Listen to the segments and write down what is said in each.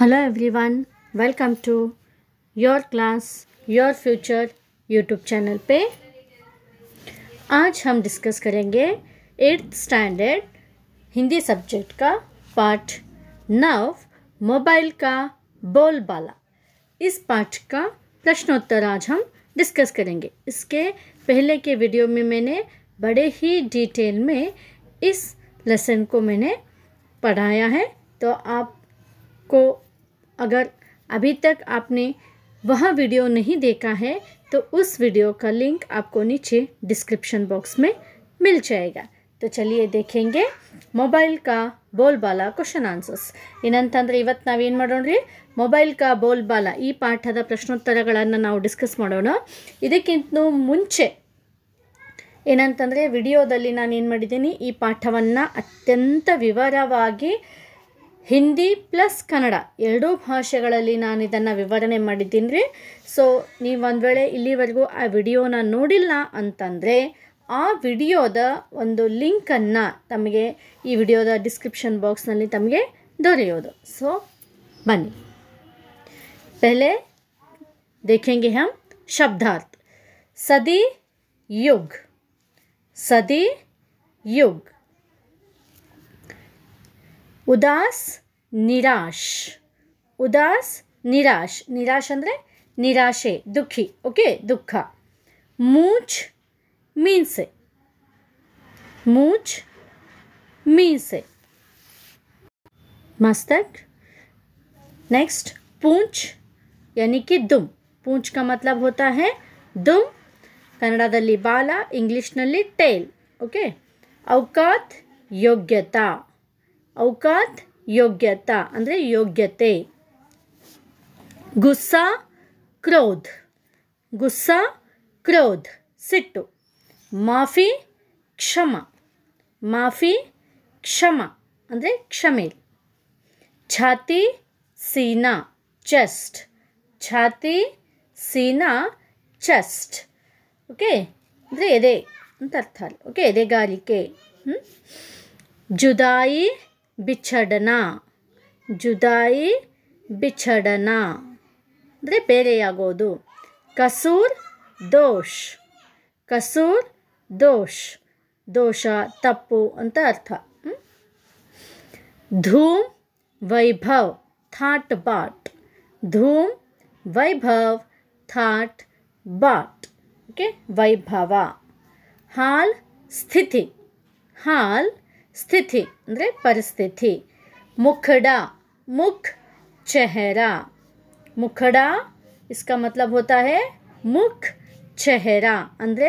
Hello everyone welcome to your class your future YouTube channel पे आज हम discuss करेंगे एट्थ स्टैंडर्ड हिंदी सब्जेक्ट का पार्ट नव मोबाइल का बोलबाला इस पार्ट का प्रश्नोत्तर आज हम डिस्कस करेंगे इसके पहले के वीडियो में मैंने बड़े ही डिटेल में इस लेसन को मैंने पढ़ाया है तो आप को अगर अभी तक आपने वह वीडियो नहीं देखा है तो उस वीडियो का लिंक आपको नीचे डिस्क्रिप्शन बॉक्स में मिल जाएगा तो ಚಲಿಯೇ देखेंगे ಮೊಬೈಲ್ ಕಾ ಬೋಲ್ಬಾಲ ಕ್ವಶನ್ ಆನ್ಸರ್ಸ್ ಏನಂತಂದರೆ ಇವತ್ತು ನಾವೇನು ಮಾಡೋಣ ರೀ ಮೊಬೈಲ್ ಕಾ ಬೋಲ್ಬಾಲಾ ಈ ಪಾಠದ ಪ್ರಶ್ನೋತ್ತರಗಳನ್ನು ನಾವು ಡಿಸ್ಕಸ್ ಮಾಡೋಣ ಇದಕ್ಕಿಂತ ಮುಂಚೆ ಏನಂತಂದರೆ ವಿಡಿಯೋದಲ್ಲಿ ನಾನು ಏನು ಮಾಡಿದ್ದೀನಿ ಈ ಪಾಠವನ್ನು ಅತ್ಯಂತ ವಿವರವಾಗಿ ಹಿಂದಿ ಪ್ಲಸ್ ಕನ್ನಡ ಎರಡೂ ಭಾಷೆಗಳಲ್ಲಿ ನಾನು ಇದನ್ನು ವಿವರಣೆ ಮಾಡಿದ್ದೀನಿ ರೀ ಸೊ ನೀವು ಒಂದು ವೇಳೆ ಇಲ್ಲಿವರೆಗೂ ಆ ವಿಡಿಯೋನ ನೋಡಿಲ್ಲ ಅಂತಂದರೆ ಆ ವಿಡಿಯೋದ ಒಂದು ಲಿಂಕನ್ನು ತಮಗೆ ಈ ವಿಡಿಯೋದ ಡಿಸ್ಕ್ರಿಪ್ಷನ್ ಬಾಕ್ಸ್ನಲ್ಲಿ ತಮಗೆ ದೊರೆಯೋದು ಸೊ ಬನ್ನಿ ಪೆಲೆ ದೇಖೆಂಗೆ हम ಶಬ್ದಾರ್ಥ सदी ಯುಗ್ सदी ಯುಗ್ उदास निराश उदास निराश निराश अंदर निराशे दुखी ओके दुख मूछ मीनसे मूछ मीनसे मस्तक नेक्स्ट पूछ यानी कि दुम पूंछ का मतलब होता है दुम कन्नड़ी बाल इंग्लिश टेल ओके अवकात योग्यता అౌకత్ యోగ్యత అంటే యోగ్యతే గుస్సా క్రోధ్ గుస్సా క్రోధ్ సిట్టూ మాఫీ క్షమ మాఫీ క్షమ అంటే క్షమే ఛాతి సీనా చెస్ట్ ఛాతి సీనా చెస్ట్ ఓకే అంటే ఎదే అంటే అర్థం ఓకే ఎదే గారికే ఝుదాయి ಬಿಚ್ಛಡನ ಜುದಾಯಿ ಬಿಚ್ಛಡನ ಅಂದರೆ ಬೇರೆಯಾಗೋದು ಕಸೂರ್ ದೋಷ್ ಕಸೂರ್ ದೋಷ್ ದೋಷ ತಪ್ಪು ಅಂತ ಅರ್ಥ धूम वैभव थाट बाट धूम वैभव थाट बाट ओके वैभवा हाल स्थिति हाल ಸ್ಥಿತಿ ಅಂದರೆ ಪರಿಸ್ಥಿತಿ ಮುಖಡ ಮುಖ್ ಚೆಹರಾ ಮುಖಡ इसका ಮತ್ಲಬ್ होता है ಮುಖ್ ಚೆಹರಾ ಅಂದರೆ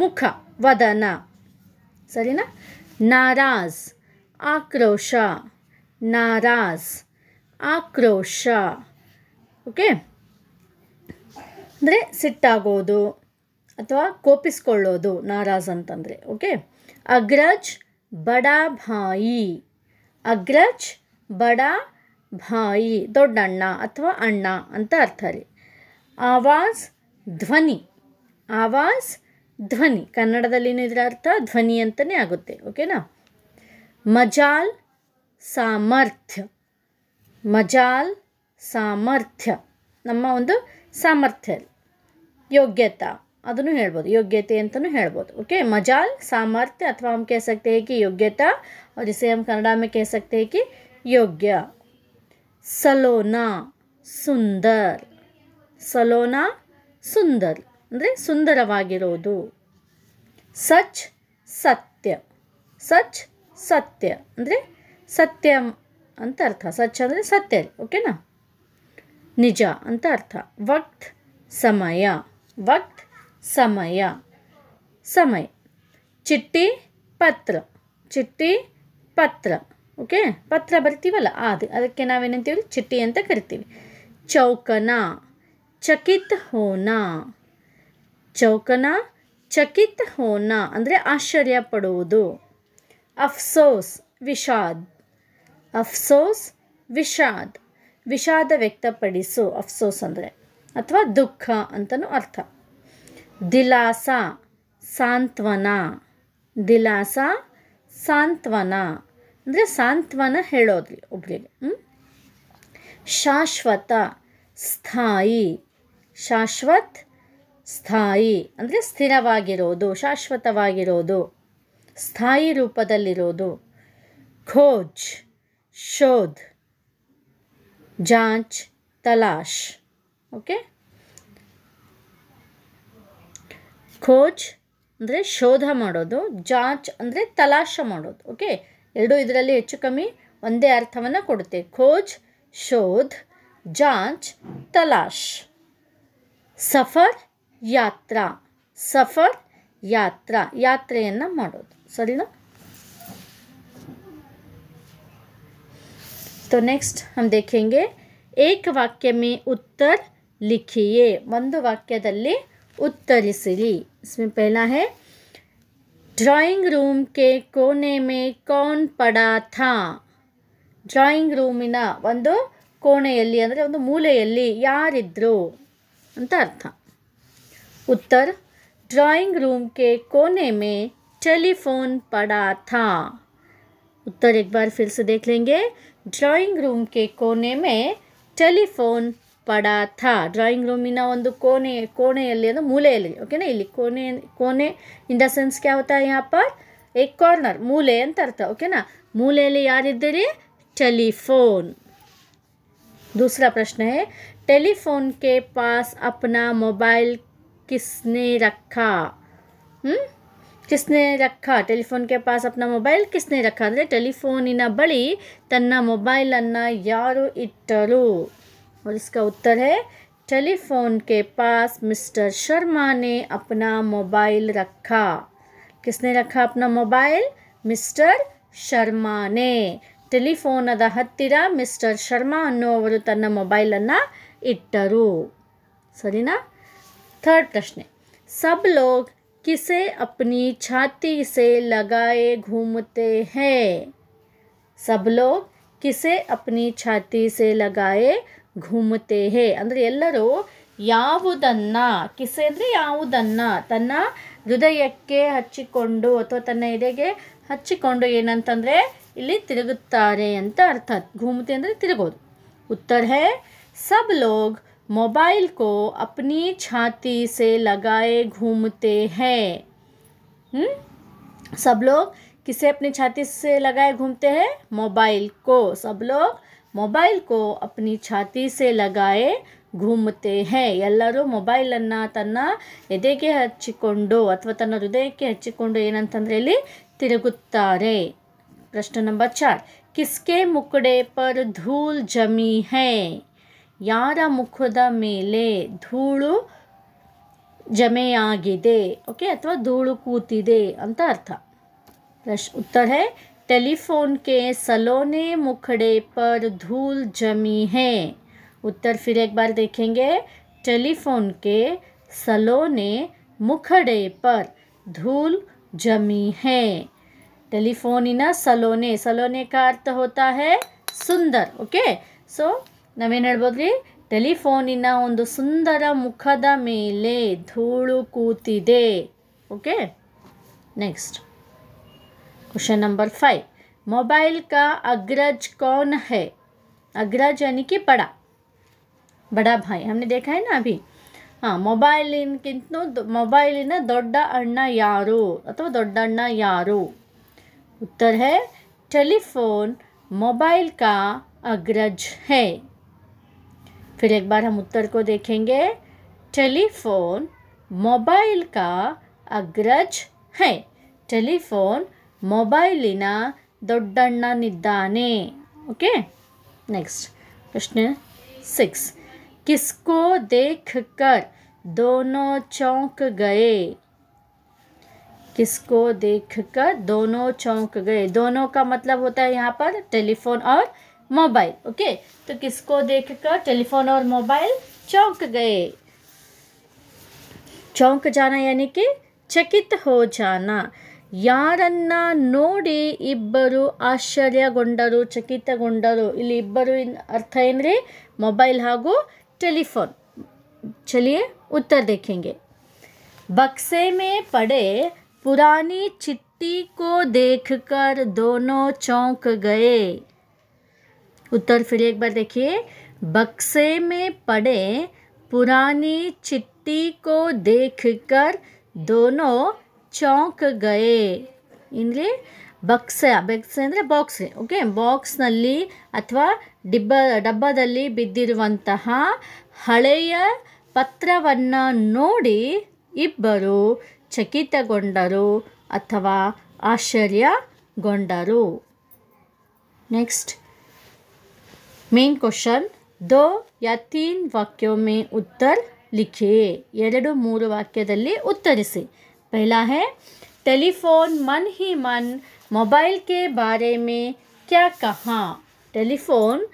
ಮುಖ ವದನ ಸರಿನಾ ನಾರಾಜ್ ಆಕ್ರೋಶ ನಾರಾಜ್ ಆಕ್ರೋಶ ಓಕೆ ಅಂದರೆ ಸಿಟ್ಟಾಗೋದು ಅಥವಾ ಕೋಪಿಸ್ಕೊಳ್ಳೋದು ನಾರಾಜ್ ಅಂತಂದರೆ ಓಕೆ ಅಗ್ರಜ್ ಬಡಾ ಭಾಯಿ ಅಗ್ರಜ್ ಬಡಾ ಭಾಯಿ ದೊಡ್ಡಣ್ಣ ಅಥವಾ ಅಣ್ಣ ಅಂತ ಅರ್ಥ ರೀ ಆವಾಜ್ ಧ್ವನಿ ಆವಾಜ್ ಧ್ವನಿ ಕನ್ನಡದಲ್ಲಿ ಇದರ ಅರ್ಥ ಧ್ವನಿ ಅಂತಲೇ ಆಗುತ್ತೆ ಓಕೆನಾ ಮಜಾಲ್ ಸಾಮರ್ಥ್ಯ ಮಜಾಲ್ ಸಾಮರ್ಥ್ಯ ನಮ್ಮ ಒಂದು ಸಾಮರ್ಥ್ಯ ಯೋಗ್ಯತಾ ಅದನ್ನು ಹೇಳ್ಬೋದು ಯೋಗ್ಯತೆ ಅಂತಲೂ ಹೇಳ್ಬೋದು ಓಕೆ ಮಜಾಲ್ ಸಾಮರ್ಥ್ಯ ಅಥವಾ हम कह सकते हैं कि योग्यता और जिसे हम ಯೋಗ್ಯ ಸಲೋನಾ ಸುಂದರ್ ಸಲೋನಾ ಸುಂದರ್ ಅಂದರೆ ಸುಂದರವಾಗಿರೋದು ಸಚ್ ಸತ್ಯ ಸಚ್ ಸತ್ಯ ಅಂದರೆ ಸತ್ಯಂ ಅಂತ ಅರ್ಥ ಸಚ್ ಅಂದರೆ ಸತ್ಯ ಓಕೆನಾ ನಿಜ ಅಂತ ಅರ್ಥ ವಕ್ತ್ ಸಮಯ ವಕ್ತ್ ಸಮಯ ಸಮಯ ಚಿಟ್ಟಿ ಪತ್ರ ಚಿಟ್ಟಿ ಪತ್ರ ಓಕೆ ಪತ್ರ ಬರ್ತೀವಲ್ಲ ಅದು ಅದಕ್ಕೆ ನಾವೇನಂತೀವಿ ಚಿಟ್ಟಿ ಅಂತ ಕರಿತೀವಿ ಚೌಕನ ಚಕಿತ್ ಹೋನ ಚೌಕನ ಚಕಿತ್ ಹೋನ ಅಂದರೆ ಆಶ್ಚರ್ಯ ಪಡುವುದು ಅಫ್ಸೋಸ್ ವಿಷಾದ್ ಅಫ್ಸೋಸ್ ವಿಷಾದ್ ವಿಷಾದ ವ್ಯಕ್ತಪಡಿಸು ಅಫ್ಸೋಸ್ ಅಂದರೆ ಅಥವಾ ದುಃಖ ಅಂತಲೂ ಅರ್ಥ ದಿಲಾಸ ಸಾಂತ್ವನ ದಿಲಾಸ ಸಾಂತ್ವನ ಅಂದರೆ ಸಾಂತ್ವನ ಹೇಳೋದ್ರಿ ಒಬ್ಬರಿಗೆ ಶಾಶ್ವತ ಸ್ಥಾಯಿ ಶಾಶ್ವತ್ ಸ್ಥಾಯಿ ಅಂದರೆ ಸ್ಥಿರವಾಗಿರೋದು ಶಾಶ್ವತವಾಗಿರೋದು ಸ್ಥಾಯಿ ರೂಪದಲ್ಲಿರೋದು ಖೋಜ್ ಶೋಧ್ ಜಾಂಚ್ ತಲಾಶ್ ಓಕೆ ಖೋಜ್ ಅಂದರೆ ಶೋಧ ಮಾಡೋದು ಜಾಂಚ್ ಅಂದರೆ ತಲಾಶ ಮಾಡೋದು ಓಕೆ ಎರಡೂ ಇದರಲ್ಲಿ ಹೆಚ್ಚು ಕಮ್ಮಿ ಒಂದೇ ಅರ್ಥವನ್ನು ಕೊಡುತ್ತೆ ಖೋಜ್ ಶೋಧ ಜಾಂಚ್ ತಲಾಶ್ ಸಫರ್ ಯಾತ್ರಾ ಸಫರ್ ಯಾತ್ರಾ ಯಾತ್ರೆಯನ್ನು ಮಾಡೋದು ಸರಿನಾ ನೆಕ್ಸ್ಟ್ ನೆಕ್ಸ್ಟ್ हम ದೇಖೆಂಗೆ ಏಕ ವಾಕ್ಯ ಮೇ ಉತ್ತರ್ लिखिए ಒಂದು ವಾಕ್ಯದಲ್ಲಿ उत्तर इसी इसमें पहला है ड्राइंग रूम के कोने में कौन पड़ा था ड्राइंग रूम ना ಒಂದು কোণೆಯಲ್ಲಿ ಅಂದ್ರೆ ಒಂದು ಮೂಲೆಯಲ್ಲಿ ಯಾರು ಇದ್ದರು ಅಂತ ಅರ್ಥ ಉತ್ತರ ಡ್ರಾಯಿಂಗ್ ರೂಮ್ ಕೆ ಕೋನೆ ಮೇ ಟೆಲಿಫೋನ್ ಪಡಾತಾ ಉತ್ತರ ایک بار پھر سے dekh lenge drawing room ke kone mein telephone పడా تھا డ్రాయింగ్ రూమిన ఒక కోనే కోనేయలి అను మూలేలి ఓకేనా ఇలి కోనే కోనే ఇంద సెన్స్ క్యా హోతా హ్యాపర్ ఏ కార్నర్ మూలే అంటే అర్త ఓకేనా మూలేలి యాదిది టెలిఫోన్ దౌసరా ప్రశ్న హై టెలిఫోన్ కే పాస్ అప్నా మొబైల్ కిస్నే రఖా హ్ కిస్నే రఖా టెలిఫోన్ కే పాస్ అప్నా మొబైల్ కిస్నే రఖా దే టెలిఫోనిన బలి తన్న మొబైల్ అన్నా యారో ఇట్టలు और इसका उत्तर है टेलीफोन के पास मिस्टर शर्मा ने अपना मोबाइल रखा किसने रखा अपना मोबाइल मिस्टर शर्मा ने टेलीफोन हिर मिस्टर शर्मा अवर तोबल इटर सरना थर्ड प्रश्न सब लोग किसे अपनी छाती से लगाए घूमते हैं सब लोग किसे अपनी छाती से लगाए ఘుమతే హే అంటే ఎందరో యావుదన్న కిసేందరి యావుదన్న తన హృదయ కే హచ్చికొండు అవత తన ఇదేగే హచ్చికొండు ఏనంతంద్రె ఇలి తిరుగుతారే అంటే అర్థం ఘుమతే అంటే తిరుగుదు ఉత్తర్ హే సబ్ లోగ్ మొబైల్ కో అప్ని చాతి సే లగాయే ఘుమతే హే హ్ సబ్ లోగ్ కిసే అప్ని చాతి సే లగాయే ఘుమతే హే మొబైల్ కో సబ్ లోగ్ ಮೊಬೈಲ್ ಕೋ ಅಪ್ನಿ ಛಾತಿ ಸೆ ಲಗಾಯೆ ಘೂಮತೆ ಹೇ ಎಲ್ಲರೂ ಮೊಬೈಲನ್ನು ತನ್ನ ಎದೆಗೆ ಹಚ್ಚಿಕೊಂಡು ಅಥವಾ ತನ್ನ ಹೃದಯಕ್ಕೆ ಹಚ್ಚಿಕೊಂಡು ಏನಂತಂದರೆ ಇಲ್ಲಿ ತಿರುಗುತ್ತಾರೆ ಪ್ರಶ್ನೆ ನಂಬರ್ ಚಾರ್ ಕಿಸ್ಕೆ ಮುಕ್ಕಡೆ ಪರ್ ಧೂಲ್ ಜಮಿ ಹೇ ಯಾರ ಮುಖದ ಮೇಲೆ ಧೂಳು ಜಮೆಯಾಗಿದೆ ಓಕೆ ಅಥವಾ ಧೂಳು ಕೂತಿದೆ ಅಂತ ಅರ್ಥ ಪ್ರಶ್ ಉತ್ತರ ಹೇ टेलीफोन के सलोने मुखड़े पर धूल जमी है उत्तर फिर एक बार देखेंगे टेलीफोन के सलोने मुखड़े पर धूल जमी है टेलीफोन इन सलोने सलोने का अर्थ होता है सुंदर ओके सो नवेन हेलबद्री टेलीफोन सुंदर मुखद मेले धूल कूत okay next question number five mobile का अग्रज कौन है अग्रज यानी कि बड़ा बड़ा भाई हमने देखा है ना अभी हाँ मोबाइल ಹಾಂ ಮೊಬೈಲಿನ ಕಿಂತನೂ ಮೊಬೈಲಿನ ದೊಡ್ಡ यारो अथवा दौड ದೊಡ್ಡಣ್ಣ यारो उत्तर है टेलीफोन मोबाइल का अग्रज है फिर एक बार हम उत्तर को देखेंगे टेलीफोन मोबाइल का अग्रज है टेलीफोन मोबाइल ದೊಡ್ಡಣ್ಣನಿದ್ದಾನೆ ओके नेक्स्ट प्रश्न सिक्स किसको देखकर दोनों चौंक गए किसको देखकर दोनों चौंक गए दोनों का मतलब होता है यहाँ पर टेलीफोन और मोबाइल ओके तो किसको देखकर टेलीफोन और मोबाइल चौंक गए चौंक जाना यानी कि चकित हो जाना ಯಾರನ್ನ ನೋಡಿ ಇಬ್ಬರು ಆಶ್ಚರ್ಯಗೊಂಡರು ಚಕಿತಗೊಂಡರು ಇಲ್ಲಿ ಇಬ್ಬರು ಅರ್ಥ ಅಂದರೆ ಮೊಬೈಲ್ ಹಾಗೂ ಟೆಲಿಫೋನ್ ಚಲಿಯೇ ಉತ್ತರ ದೇಖೆಂಗೆ ಬಕ್ಸೆ ಮೇ ಪಡೆ ಪುರಾನಿ ಚಿಟ್ಟಿ ಕೋ ದೇಖಕರ್ ದೋನೋ ಚೌಂಕ್ ಗಯೇ उत्तर फिर एक बार देखिए बक्से में पड़े पुरानी चिट्ठी को देखकर दोनों ಚೌಕ್ ಗಯೆ ಇಲ್ಲಿ ಬಕ್ಸ ಬಕ್ಸೆ ಅಂದರೆ ಬಾಕ್ಸ್ ಓಕೆ ಬಾಕ್ಸ್ನಲ್ಲಿ ಅಥವಾ ಡಿಬ್ಬ ಡಬ್ಬದಲ್ಲಿ ಬಿದ್ದಿರುವಂತಹ ಹಳೆಯ ಪತ್ರವನ್ನು ನೋಡಿ ಇಬ್ಬರು ಚಕಿತಗೊಂಡರು ಅಥವಾ ಆಶ್ಚರ್ಯಗೊಂಡರು ನೆಕ್ಸ್ಟ್ ಮೇನ್ ಕ್ವಶನ್ ದೋ ಯಾ ತೀನ್ ವಾಕ್ಯೊಮ್ಮೆ ಉತ್ತರ ಲಿಖೆ ಎರಡು ಮೂರು ವಾಕ್ಯದಲ್ಲಿ ಉತ್ತರಿಸಿ पहला है टेलीफोन मन ही मन मोबाइल के बारे में क्या कहा टेलीफोन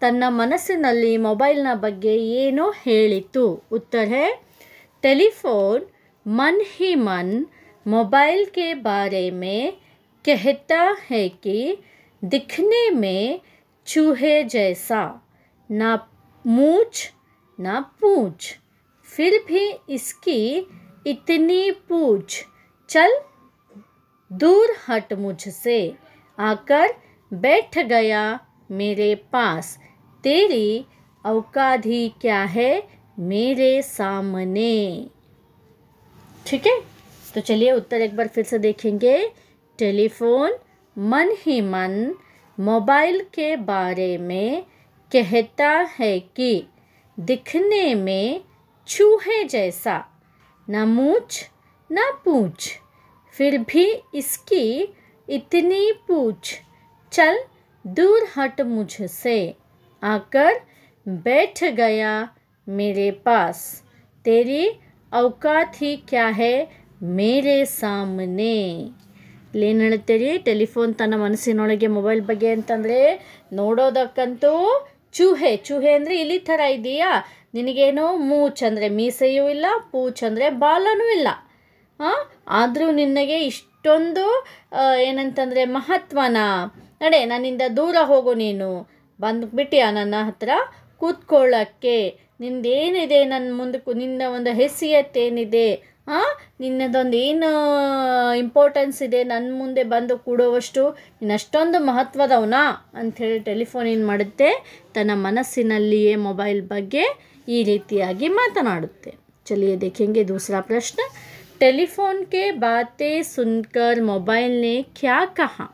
तनसली मोबाइल बेनो उत्तर है टेलीफोन मन ही मन मोबाइल के बारे में कहता है कि दिखने में चूहे जैसा ना मूछ ना पूछ फिर भी इसकी इतनी पूछ चल दूर हट मुझसे आकर बैठ गया मेरे पास तेरी अवकाधि क्या है मेरे सामने ठीक है तो चलिए उत्तर एक बार फिर से देखेंगे टेलीफोन मन ही मन मोबाइल के बारे में कहता है कि दिखने में छूहे जैसा ना मूछ ना पूछ फिर भी इसकी इतनी पूछ चल दूर हट मुझसे आकर बैठ गया मेरे पास तेरी औकात ही क्या है मेरे सामने ಲೇನಳತೀರಿ ಟೆಲಿಫೋನ್ ತನ್ನ ಮನಸ್ಸಿನೊಳಗೆ ಮೊಬೈಲ್ ಬಗ್ಗೆ ಅಂತಂದರೆ ನೋಡೋದಕ್ಕಂತೂ चूहे चूहे ಅಂದರೆ ಇಲ್ಲಿ ಥರ ನಿನಗೇನು ನಿನಗೇನೋ ಅಂದರೆ ಮೀಸೆಯೂ ಇಲ್ಲ ಅಂದರೆ ಬಾಲನೂ ಇಲ್ಲ ಹಾಂ ಆದರೂ ನಿನಗೆ ಇಷ್ಟೊಂದು ಏನಂತಂದರೆ ಮಹತ್ವನ ನಡೆ ನನ್ನಿಂದ ದೂರ ಹೋಗು ನೀನು ಬಂದು ಬಂದುಬಿಟ್ಟಿಯ ನನ್ನ ಹತ್ರ ಕೂತ್ಕೊಳ್ಳೋಕ್ಕೆ ನಿಂದೇನಿದೆ ನನ್ನ ಮುಂದಕ್ಕೂ ನಿನ್ನ ಒಂದು ಹೆಸಿಯತ್ತೇನಿದೆ ಹಾಂ ನಿನ್ನದೊಂದು ಏನು ಇಂಪಾರ್ಟೆನ್ಸ್ ಇದೆ ನನ್ನ ಮುಂದೆ ಬಂದು ಕೂಡೋವಷ್ಟು ಇನ್ನಷ್ಟೊಂದು ಮಹತ್ವದವನಾ ಅಂಥೇಳಿ ಟೆಲಿಫೋನ್ ಏನು ಮಾಡುತ್ತೆ ತನ್ನ ಮನಸ್ಸಿನಲ್ಲಿಯೇ ಮೊಬೈಲ್ ಬಗ್ಗೆ ಈ ರೀತಿಯಾಗಿ ಮಾತನಾಡುತ್ತೆ ಚಲಿಯೇ ದೇಖೆಂಗೆ ದೂಸರಾ ಪ್ರಶ್ನ टेलीफोन के बातें सुनकर मोबाइल ने क्या कहा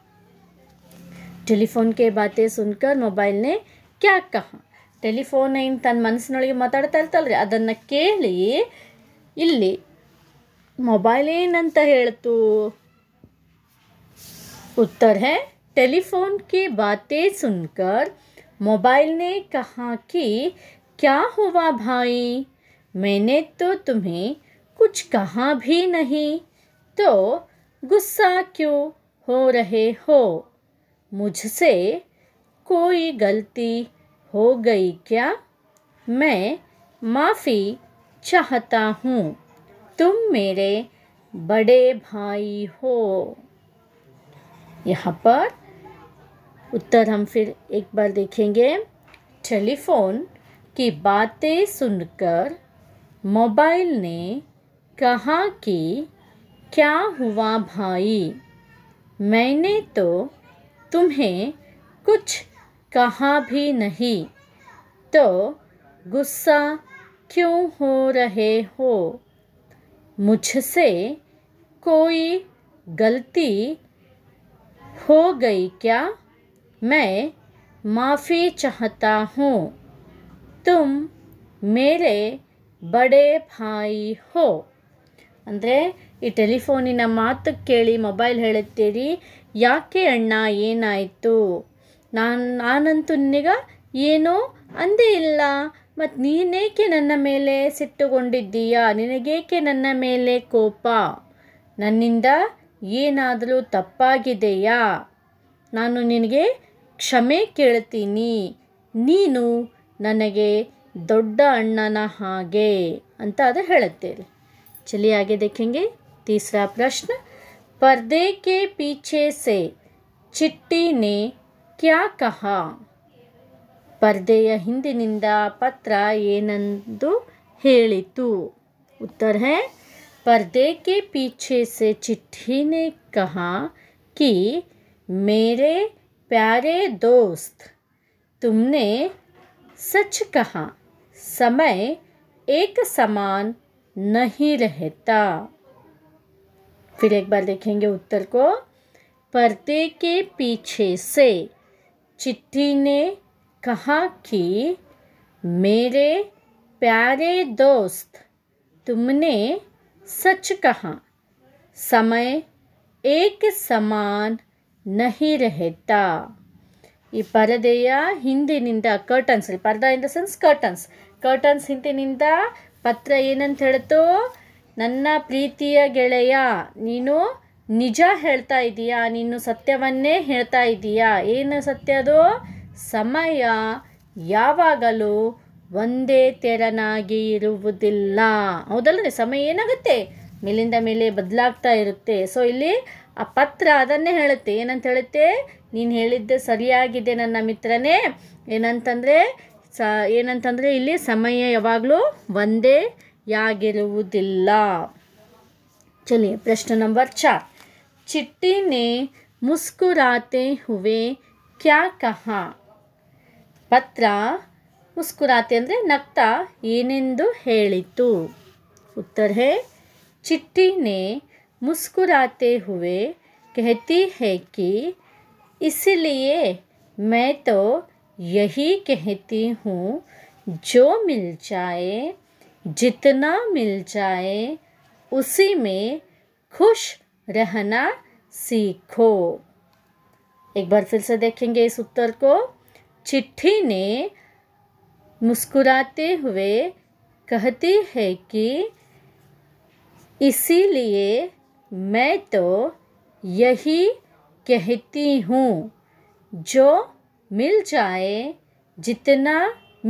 टेलीफोन के बातें सुनकर मोबाइल ने क्या कहा ಟೆಲಿಫೋನ್ ಏನು ತನ್ನ ಮನಸ್ಸಿನೊಳಗೆ ಮಾತಾಡ್ತಾ ಇರ್ತಲ್ರಿ ಅದನ್ನು ಕೇಳಿ ಇಲ್ಲಿ ಮೊಬೈಲ್ ಏನಂತ ಹೇಳ್ತು ಉತ್ತರ ಹೇ ಟೆಲಿಫೋನ್ ಕಿ ಬಾತೆ ಸುನ್ಕರ್ ಮೊಬೈಲ್ ನೇ ಕಹಾ ಕಿ क्या हुआ भाई मैंने तो तुम्हें कुछ कहा भी नहीं तो गुस्सा क्यों हो रहे हो मुझसे कोई गलती हो गई क्या मैं माफ़ी चाहता हूँ तुम मेरे बड़े भाई हो यहाँ पर उत्तर हम फिर एक बार देखेंगे टेलीफोन की बातें सुनकर मोबाइल ने कहा कि क्या हुआ भाई मैंने तो तुम्हें कुछ कहा भी नहीं तो गुस्सा क्यों हो रहे हो मुझसे कोई गलती हो गई क्या मैं माफ़ी चाहता हूँ ತುಮ್ ಮೇಲೆ ಬಡೆ ಭಾಯಿ ಹೋ ಅಂದರೆ ಈ ಟೆಲಿಫೋನಿನ ಮಾತು ಕೇಳಿ ಮೊಬೈಲ್ ಹೇಳುತ್ತೀರಿ ಯಾಕೆ ಅಣ್ಣ ಏನಾಯಿತು ನಾನು ನಾನಂತೂ ನಿನಗ ಏನೋ ಅಂದೇ ಇಲ್ಲ ಮತ್ತು ನೀನೇಕೆ ನನ್ನ ಮೇಲೆ ಸಿಟ್ಟುಗೊಂಡಿದ್ದೀಯಾ ನಿನಗೇಕೆ ನನ್ನ ಮೇಲೆ ಕೋಪ ನನ್ನಿಂದ ಏನಾದರೂ ತಪ್ಪಾಗಿದೆಯಾ ನಾನು ನಿನಗೆ ಕ್ಷಮೆ ಕೇಳ್ತೀನಿ ನೀನು ನನಗೆ ದೊಡ್ಡ ಅಣ್ಣನ ಹಾಗೆ ಅಂತ ಅದು ಹೇಳುತ್ತೇವೆ चलिए आगे देखेंगे तीसरा प्रश्न पर्दे के पीछे से ಚಿಟ್ಟಿ ನೆ ಕ್ಯಾ ಕಹ ಪರ್ದೆಯ ಹಿಂದಿನಿಂದ ಪತ್ರ ಏನೆಂದು ಹೇಳಿತು ಉತ್ತರ ಹೇ पर्दे के पीछे से चिट्ठी ने कहा कि मेरे प्यारे दोस्त तुमने सच कहा समय एक समान नहीं रहता फिर एक बार देखेंगे उत्तर को पर्दे के पीछे से चिट्ठी ने कहा कि मेरे प्यारे दोस्त तुमने सच कहा समय एक समान नहीं रहता ಈ ಪರದೆಯ ಹಿಂದಿನಿಂದ ಕರ್ಟನ್ಸ್ ಪರ್ದ in the sense curtains curtains ಹಿಂದಿನಿಂದ ಪತ್ರ ಏನಂತ ಹೇಳ್ತು ನನ್ನ ಪ್ರೀತಿಯ ಗೆಳೆಯ ನೀನು ನಿಜ ಹೇಳ್ತಾ ಇದ್ದೀಯಾ ನೀನು ಸತ್ಯವನ್ನೇ ಹೇಳ್ತಾ ಇದ್ದೀಯಾ ಏನು ಸತ್ಯ ಅದು ಸಮಯ ಯಾವಾಗಲೂ ಒಂದೇ ತೆರನಾಗಿ ಇರುವುದಿಲ್ಲ ಹೌದಲ್ರಿ ಸಮಯ ಏನಾಗುತ್ತೆ ಮೇಲಿಂದ ಮೇಲೆ ಬದಲಾಗ್ತಾ ಇರುತ್ತೆ ಸೊ ಇಲ್ಲಿ ಆ ಪತ್ರ ಅದನ್ನೇ ಹೇಳುತ್ತೆ ಏನಂತ ಹೇಳುತ್ತೆ ನೀನು ಹೇಳಿದ್ದು ಸರಿಯಾಗಿದೆ ನನ್ನ ಮಿತ್ರನೇ ಏನಂತಂದರೆ ಸ ಏನಂತಂದರೆ ಇಲ್ಲಿ ಸಮಯ ಯಾವಾಗಲೂ ಒಂದೇ ಆಗಿರುವುದಿಲ್ಲ ಚಲಿ ಪ್ರಶ್ನೆ ನಂಬರ್ ಚಾರ್ ಚಿಟ್ಟಿನೇ ಮುಸ್ಕುರಾತೆ ಹುವೆ ಕ್ಯಾ ಕಹ ಪತ್ರ ಮುಸ್ಕುರಾತೆ ಅಂದರೆ ನಕ್ತ ಏನೆಂದು ಹೇಳಿತು ಉತ್ತರ ಹೇ ಚಿಟ್ಟಿನೇ ಮುಸ್ಕುರಾತೆ ಹುವೆ ಕೆಹತಿ ಹೇಕಿ इसलिए मैं तो यही कहती हूँ जो मिल जाए जितना मिल जाए उसी में खुश रहना सीखो एक बार फिर से देखेंगे इस उत्तर को चिट्ठी ने मुस्कुराते हुए कहती है कि इसीलिए मैं तो यही कहती हूँ जो मिल जाए जितना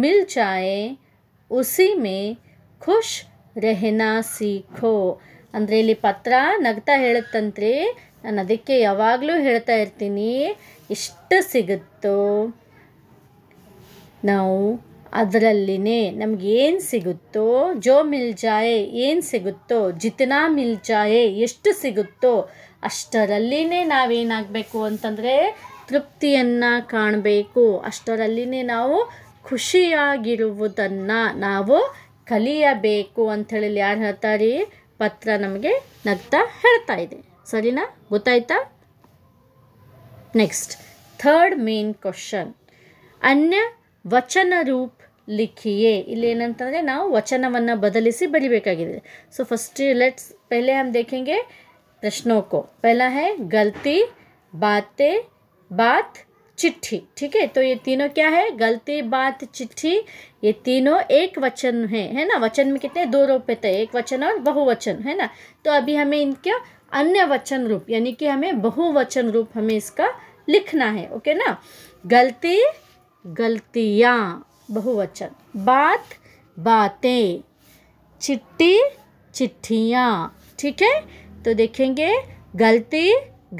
मिल जाए उसी में ಖುಷ್ ರೆಹನಾ ಸೀಖೋ ಅಂದರೆ ಇಲ್ಲಿ ಪತ್ರ ನಗ್ತಾ ಹೇಳುತ್ತಂತೆ ನಾನು ಅದಕ್ಕೆ ಯಾವಾಗಲೂ ಹೇಳ್ತಾ ಇರ್ತೀನಿ ಎಷ್ಟು ಸಿಗುತ್ತೋ ನಾವು ಅದರಲ್ಲಿನೇ ನಮಗೇನು ಸಿಗುತ್ತೋ ಜೋ ಮಿಲ್ ಜಾಯೆ ಏನು ಸಿಗುತ್ತೋ ಜಿತನಾ ಮಿಲ್ ಜಾಯೆ ಎಷ್ಟು ಸಿಗುತ್ತೋ ಅಷ್ಟರಲ್ಲಿನೇ ನಾವೇನಾಗಬೇಕು ಅಂತಂದರೆ ತೃಪ್ತಿಯನ್ನು ಕಾಣಬೇಕು ಅಷ್ಟರಲ್ಲಿನೇ ನಾವು ಖುಷಿಯಾಗಿರುವುದನ್ನು ನಾವು ಕಲಿಯಬೇಕು ಅಂಥೇಳಿ ಯಾರು ಹೇಳ್ತಾರೆ ಪತ್ರ ನಮಗೆ ನಗ್ತಾ ಹೇಳ್ತಾ ಇದೆ ಸರಿನಾ ಗೊತ್ತಾಯ್ತಾ ನೆಕ್ಸ್ಟ್ ಥರ್ಡ್ ಮೇನ್ ಕ್ವಶನ್ ಅನ್ಯ ವಚನ ರೂಪ್ ಲಿಖಿಯೇ ಇಲ್ಲಿ ಏನಂತಂದರೆ ನಾವು ವಚನವನ್ನು ಬದಲಿಸಿ ಬರಿಬೇಕಾಗಿದೆ ಸೊ ಫಸ್ಟ್ ಲೆಟ್ಸ್ ಪೆಹ್ಲೆ ಹಮ್ ದೇಖೆಂಗೆ प्रश्नों को पहला है गलती बातें बात चिट्ठी ठीक है तो ये तीनों क्या है गलती बात चिट्ठी ये तीनों एक वचन है है ना वचन में कितने दो रूप थे एक वचन और बहुवचन है ना तो अभी हमें इनका अन्य वचन रूप यानी कि हमें बहुवचन रूप हमें इसका लिखना है ओके ना गलती गलतियाँ बहुवचन बात बातें चिट्ठी चिट्ठियाँ ठीक है तो देखेंगे गलती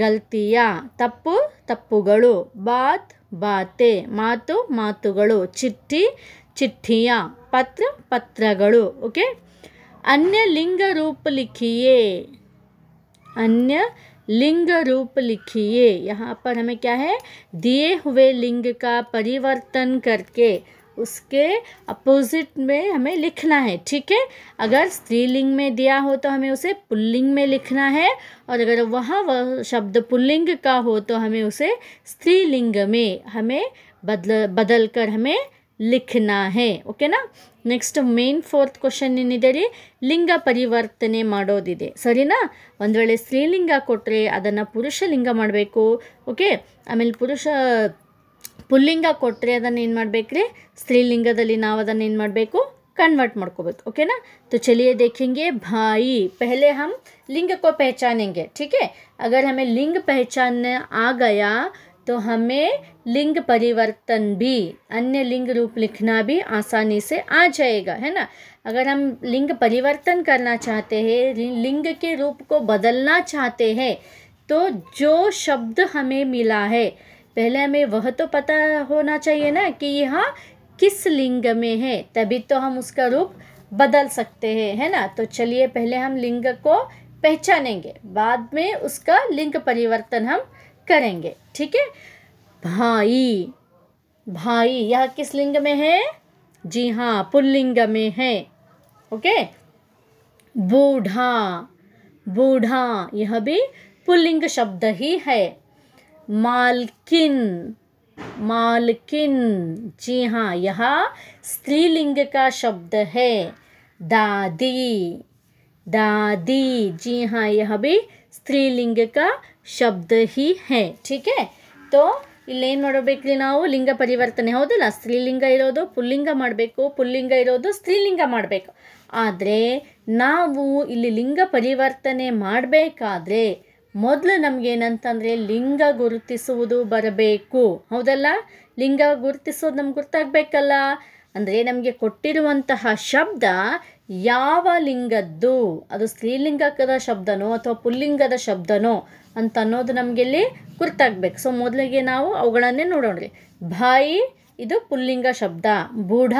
गलतियाँ तपु तपुड़ बात बाते मातु मातु चिट्ठी चिट्ठिया पत्र पत्र ओके अन्य लिंग रूप लिखिए अन्य लिंग रूप लिखिए यहाँ पर हमें क्या है दिए हुए लिंग का परिवर्तन करके उसके अपोजिट में हमें लिखना है ठीक है अगर स्त्रीलिंग में दिया हो तो हमें उसे पुल्लिंग में लिखना है और अगर वहाँ वह शब्द पुल्लिंग का हो तो हमें उसे स्त्रीलिंग में हमें बदल बदल कर हमें लिखना है ओके ना नेक्स्ट मेन फोर्थ क्वेश्चन ಏನಿದೆ ರೀ ಲಿಂಗ ಪರಿವರ್ತನೆ ಮಾಡೋದಿದೆ ಸರಿನಾ ಒಂದು ವೇಳೆ ಸ್ತ್ರೀಲಿಂಗ ಕೊಟ್ಟರೆ ಅದನ್ನು ಪುರುಷ ಲಿಂಗ ಮಾಡಬೇಕು पुिंग को ಅದನ್ನು ना ಮಾಡಬೇಕ್ರಿ ಸ್ತ್ರೀಲಿಂಗದಲ್ಲಿ कन्वर्ट ಅದನ್ನು ओके ना तो चलिए देखेंगे भाई पहले हम लिंग को पहचानेंगे ठीक है अगर हमें लिंग पहचान आ गया तो हमें लिंग परिवर्तन भी अन्य लिंग रूप लिखना भी आसानी से आ जाएगा है ना अगर हम लिंग परिवर्तन करना चाहते हैं लिंग के रूप को बदलना चाहते हैं तो जो शब्द हमें मिला है पहले हमें वह तो पता होना चाहिए ना कि यह हाँ किस लिंग में है तभी तो हम उसका रूप बदल सकते हैं है ना तो चलिए पहले हम लिंग को पहचानेंगे बाद में उसका लिंग परिवर्तन हम करेंगे ठीक है भाई भाई यह किस लिंग में है जी हाँ पुल्लिंग में है ओके बूढ़ा बूढ़ा यह भी पुल्लिंग शब्द ही है मालकिन मालकिन जी हाँ यह स्त्रीलिंग का शब्द है दादी दादी जी हाँ यह भी ಶಬ್ದ ಹಿ ಹೇ ಠೀಕೆ ತೋ ಇಲ್ಲೇನು ಮಾಡಬೇಕ್ರಿ ನಾವು ಲಿಂಗ ಪರಿವರ್ತನೆ ಹೌದಲ್ಲ ಸ್ತ್ರೀಲಿಂಗ ಇರೋದು ಪುಲ್ಲಿಂಗ ಮಾಡಬೇಕು ಪುಲ್ಲಿಂಗ ಇರೋದು ಸ್ತ್ರೀಲಿಂಗ ಮಾಡಬೇಕು ಆದರೆ ನಾವು ಇಲ್ಲಿ ಲಿಂಗ ಪರಿವರ್ತನೆ ಮಾಡಬೇಕಾದ್ರೆ ಮೊದಲು ನಮಗೇನಂತಂದರೆ ಲಿಂಗ ಗುರುತಿಸುವುದು ಬರಬೇಕು ಹೌದಲ್ಲ ಲಿಂಗ ಗುರುತಿಸೋದು ನಮ್ಗೆ ಗೊತ್ತಾಗ್ಬೇಕಲ್ಲ ಅಂದರೆ ನಮಗೆ ಕೊಟ್ಟಿರುವಂತಹ ಶಬ್ದ ಯಾವ ಲಿಂಗದ್ದು ಅದು ಸ್ತ್ರೀಲಿಂಗದ ಶಬ್ದನೋ ಅಥವಾ ಪುಲ್ಲಿಂಗದ ಶಬ್ದನೋ ಅಂತ ಅನ್ನೋದು ಇಲ್ಲಿ ಗುರ್ತಾಗಬೇಕು ಸೊ ಮೊದಲಿಗೆ ನಾವು ಅವುಗಳನ್ನೇ ನೋಡೋಣ ಭಾಯಿ ಇದು ಪುಲ್ಲಿಂಗ ಶಬ್ದ ಬೂಢ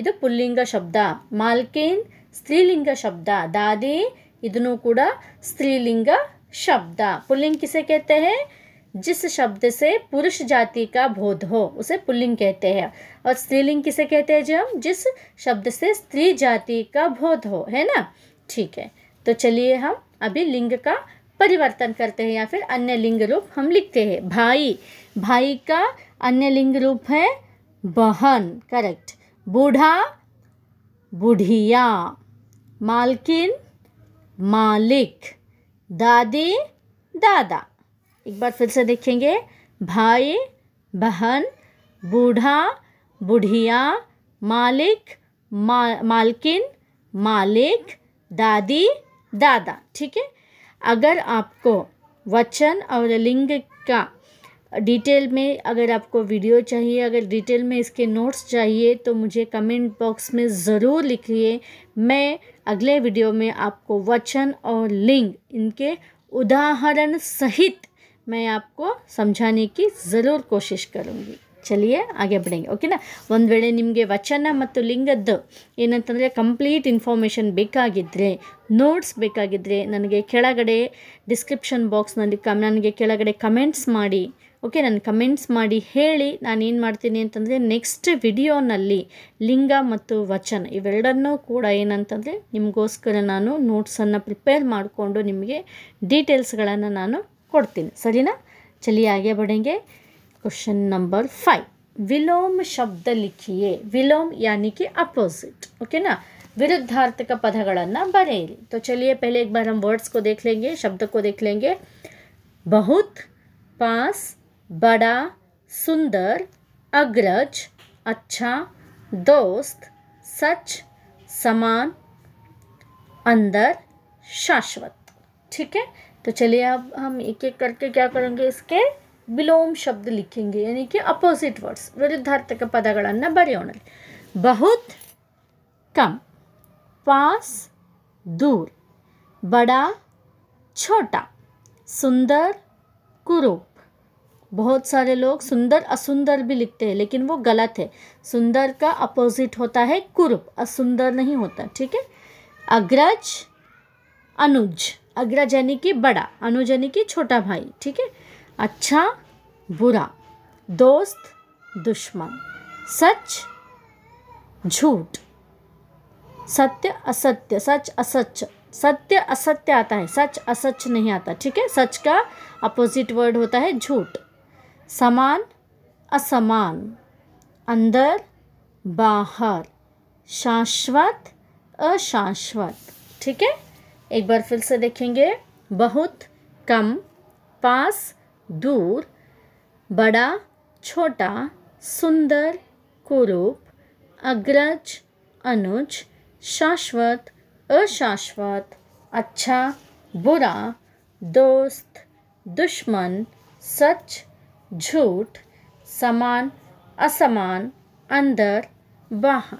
ಇದು ಪುಲ್ಲಿಂಗ ಶಬ್ದ ಮಾಲ್ಕಿನ್ ಸ್ತ್ರೀಲಿಂಗ ಶಬ್ದ ದಾದಿ ಇದನ್ನು ಕೂಡ ಸ್ತ್ರೀಲಿಂಗ शब्दा पुल्लिंग किसे कहते हैं जिस शब्द से पुरुष जाति का बोध हो उसे पुल्लिंग कहते हैं और स्त्रीलिंग किसे कहते हैं जब हम जिस शब्द से स्त्री जाति का बोध हो है ना ठीक है तो चलिए हम अभी लिंग का परिवर्तन करते हैं या फिर अन्य लिंग रूप हम लिखते हैं भाई भाई का अन्य लिंग रूप है बहन करेक्ट बूढ़ा बूढ़िया मालकिन मालिक दादी दादा एक बार फिर से देखेंगे भाई बहन बूढ़ा बूढ़िया मालिक मा मालकिन मालिक दादी दादा ठीक है अगर आपको वचन और लिंग का डिटेल में अगर आपको वीडियो चाहिए अगर डिटेल में इसके नोट्स चाहिए तो मुझे कमेंट बॉक्स में ज़रूर लिखिए मैं अगले वीडियो में आपको वचन और लिंग इनके उदाहरण सहित मैं आपको समझाने की ज़रूर कोशिश करूँगी चलिए आगे बढ़ेंगे ओके ना वन वे निम्हे वचन लिंग ऐन कंप्लीट इंफार्मेशन बे नोट्स बेगे नन के क्रिप्शन बॉक्सन कम नन के कमेंट्स ಓಕೆ ನಾನು ಕಮೆಂಟ್ಸ್ ಮಾಡಿ ಹೇಳಿ ನಾನೇನು ಮಾಡ್ತೀನಿ ಅಂತಂದರೆ ನೆಕ್ಸ್ಟ್ ವಿಡಿಯೋನಲ್ಲಿ ಲಿಂಗ ಮತ್ತು ವಚನ ಇವೆರಡನ್ನೂ ಕೂಡ ಏನಂತಂದರೆ ನಿಮಗೋಸ್ಕರ ನಾನು ನೋಟ್ಸನ್ನು ಪ್ರಿಪೇರ್ ಮಾಡಿಕೊಂಡು ನಿಮಗೆ ಡೀಟೇಲ್ಸ್ಗಳನ್ನು ನಾನು ಕೊಡ್ತೀನಿ ಸರಿನಾ ಚಲಿಯಾಗೆ ಬಡೆಂಗೆ ಕ್ವಶನ್ ನಂಬರ್ ಫೈವ್ ವಿಲೋಮ ಶಬ್ದ ಲಿಖಿಯೇ ವಿಲೋಮ್ ಯಾನಿಕೆ ಅಪೋಸಿಟ್ ಓಕೆನಾ ವಿರುದ್ಧಾರ್ಥಕ ಪದಗಳನ್ನು ಬರೆಯಿರಿ ತೊ ಚಲಿಯೇ ಪೆಹಲೆ एक बार हम वर्ड्स ದೇಕ್ಲೆಂಗೆ ಶಬ್ದಕ್ಕೂ लेंगे ಬಹುತ್ ಪಾಸ್ बड़ा सुंदर अग्रज अच्छा दोस्त सच समान अंदर शाश्वत ठीक है तो चलिए अब हम एक एक करके क्या करेंगे इसके विलोम शब्द लिखेंगे यानी कि अपोजिट वर्ड्स ವಿರುದ್ಧಾರ್ಥಕ ಪದಗಳನ್ನು ಬರೆಯೋಣ बहुत कम पास दूर बड़ा छोटा सुंदर कुरूप बहुत सारे लोग सुंदर असुंदर भी लिखते हैं लेकिन वो गलत है सुंदर का अपोजिट होता है कुरूप असुंदर नहीं होता ठीक है अग्रज अनुज अग्रज यानी कि बड़ा अनुज यानी कि छोटा भाई ठीक है अच्छा बुरा दोस्त दुश्मन सच झूठ सत्य असत्य सच असच सत्य असत्य आता है सच असच नहीं आता ठीक है सच का अपोजिट वर्ड होता है झूठ समान असमान अंदर बाहर शाश्वत अशाश्वत ठीक है एक बार फिर से देखेंगे बहुत कम पास दूर बड़ा छोटा सुंदर कुरूप अग्रज अनुज शाश्वत अशाश्वत अच्छा बुरा दोस्त दुश्मन सच झूठ समान असमान अंदर बाहर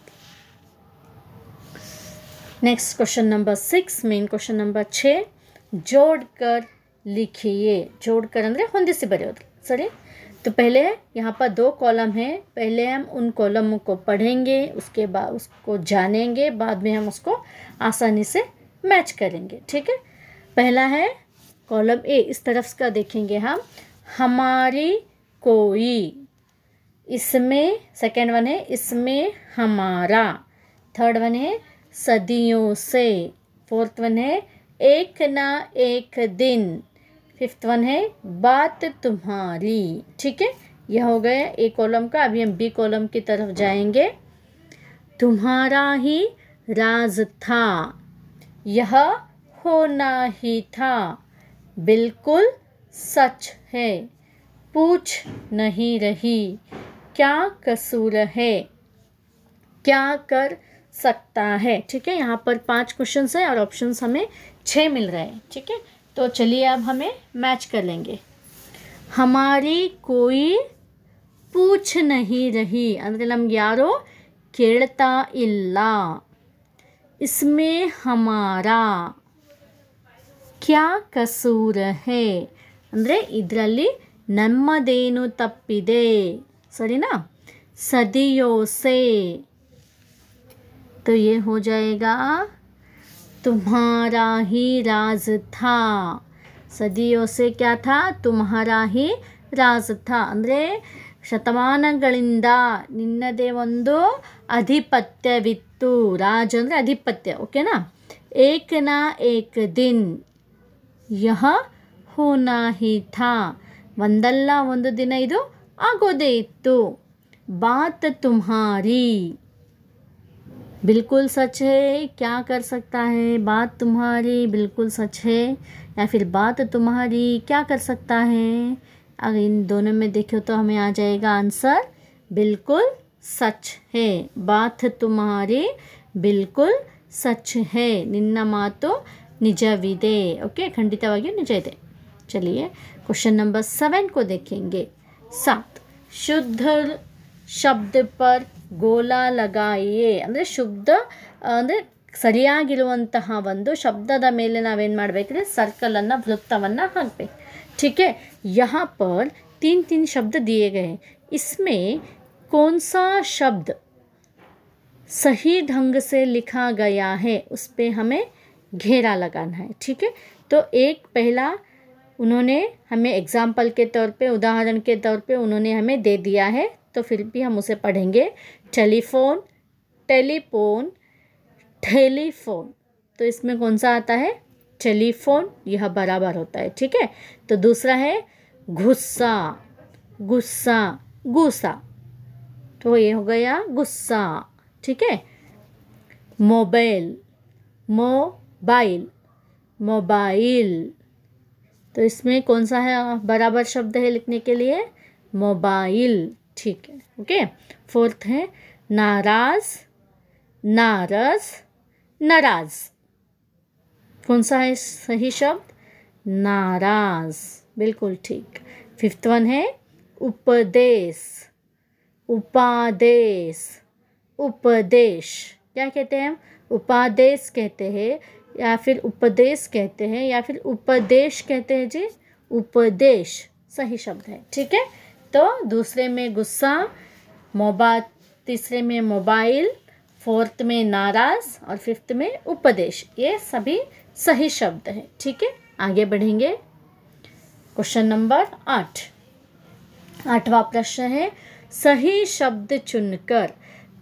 नेक्स्ट क्वेश्चन नंबर सिक्स मेन क्वेश्चन नंबर ಛೇ जोड़कर लिखिए जोड़कर से बड़े होते सॉरी तो पहले यहाँ पर दो कॉलम हैं पहले हम उन कॉलमों को पढ़ेंगे उसके बाद उसको जानेंगे बाद में हम उसको आसानी से मैच करेंगे ठीक है पहला है कॉलम ए इस तरफ का देखेंगे हम हमारी कोई इसमें सेकेंड वन है इसमें हमारा थर्ड वन है सदियों से फोर्थ वन है एक ना एक दिन फिफ्थ वन है बात तुम्हारी ठीक है यह हो गया ए कॉलम का अभी हम बी कॉलम की तरफ जाएंगे तुम्हारा ही राज था यह होना ही था बिल्कुल सच है पूछ नहीं रही क्या कसूर है क्या कर सकता है ठीक है यहाँ पर पांच क्वेश्चन हैं और ऑप्शन हमें छः मिल रहे हैं ठीक है तो चलिए अब हमें मैच कर लेंगे हमारी कोई पूछ नहीं रही अंदर नम यारो केड़ता इल्ला इसमें हमारा क्या कसूर है ಅಂದರೆ ಇದರಲ್ಲಿ ನಮ್ಮದೇನು ತಪ್ಪಿದೆ ಸರಿನಾ ಸದಿಯೋಸೆ तो ये हो जाएगा तुम्हारा ही राज था ಕ್ಯಾ ಥಾ ತುಮಾರಾ ಹಿ ರಾಜ ಥಾ ಅಂದರೆ ಶತಮಾನಗಳಿಂದ ನಿನ್ನದೇ ಒಂದು ಅಧಿಪತ್ಯವಿತ್ತು ರಾಜ್ ಅಂದರೆ ಅಧಿಪತ್ಯ ಓಕೆನಾ ಏಕನಾ ಏಕ ದಿನ್ ಯಹ था वंदल्ला वंदु दिन इदु आगोदे इत्तु बात तुम्हारी बिल्कुल सच है क्या कर सकता है बात तुम्हारी बिल्कुल सच है या फिर बात तुम्हारी क्या कर सकता है अगर इन दोनों में देखो तो हमें आ जाएगा आंसर बिल्कुल सच है बात तुम्हारी बिल्कुल सच है निन्ना ಮಾತು निजविदे ओके खंडित निज ಇದೆ चलिए क्वेश्चन नंबर सेवन को देखेंगे सात शुद्ध शब्द पर गोला लगाइए अंदर शुद्ध अंदर ಸರಿಯಾಗಿರುವಂತಹ ಒಂದು ಶಬ್ದದ ಮೇಲೆ ನಾವೇನು ಮಾಡಬೇಕಂದ್ರೆ ಸರ್ಕಲನ್ನು ವೃತ್ತವನ್ನು ठीक है यहाँ पर तीन तीन शब्द दिए गए इसमें कौन सा शब्द सही ढंग से लिखा गया है उस पर हमें घेरा लगाना है ठीक है तो एक पहला उन्होंने हमें एग्ज़ाम्पल के तौर पे उदाहरण के तौर पे उन्होंने हमें दे दिया है तो फिर भी हम उसे पढ़ेंगे टेलीफोन टेलीफोन टेलीफोन तो इसमें कौन सा आता है टेलीफोन यह बराबर होता है ठीक है तो दूसरा है गुस्सा गुस्सा गुस्सा तो ये हो गया गुस्सा ठीक है मोबाइल मोबाइल मोबाइल तो इसमें कौन सा है बराबर शब्द है लिखने के लिए मोबाइल ठीक है ओके फोर्थ है नाराज नारस नाराज कौन सा है सही शब्द नाराज बिल्कुल ठीक फिफ्थ वन है उपदेश उपादेश उपदेश क्या कहते हैं हम उपादेश कहते हैं या फिर उपदेश कहते हैं या फिर उपदेश कहते हैं जी उपदेश सही शब्द है ठीक है तो दूसरे में गुस्सा मोबा तीसरे में मोबाइल फोर्थ में नाराज और फिफ्थ में उपदेश ये सभी सही शब्द हैं ठीक है आगे बढ़ेंगे क्वेश्चन नंबर आठ आठवां प्रश्न है सही शब्द चुनकर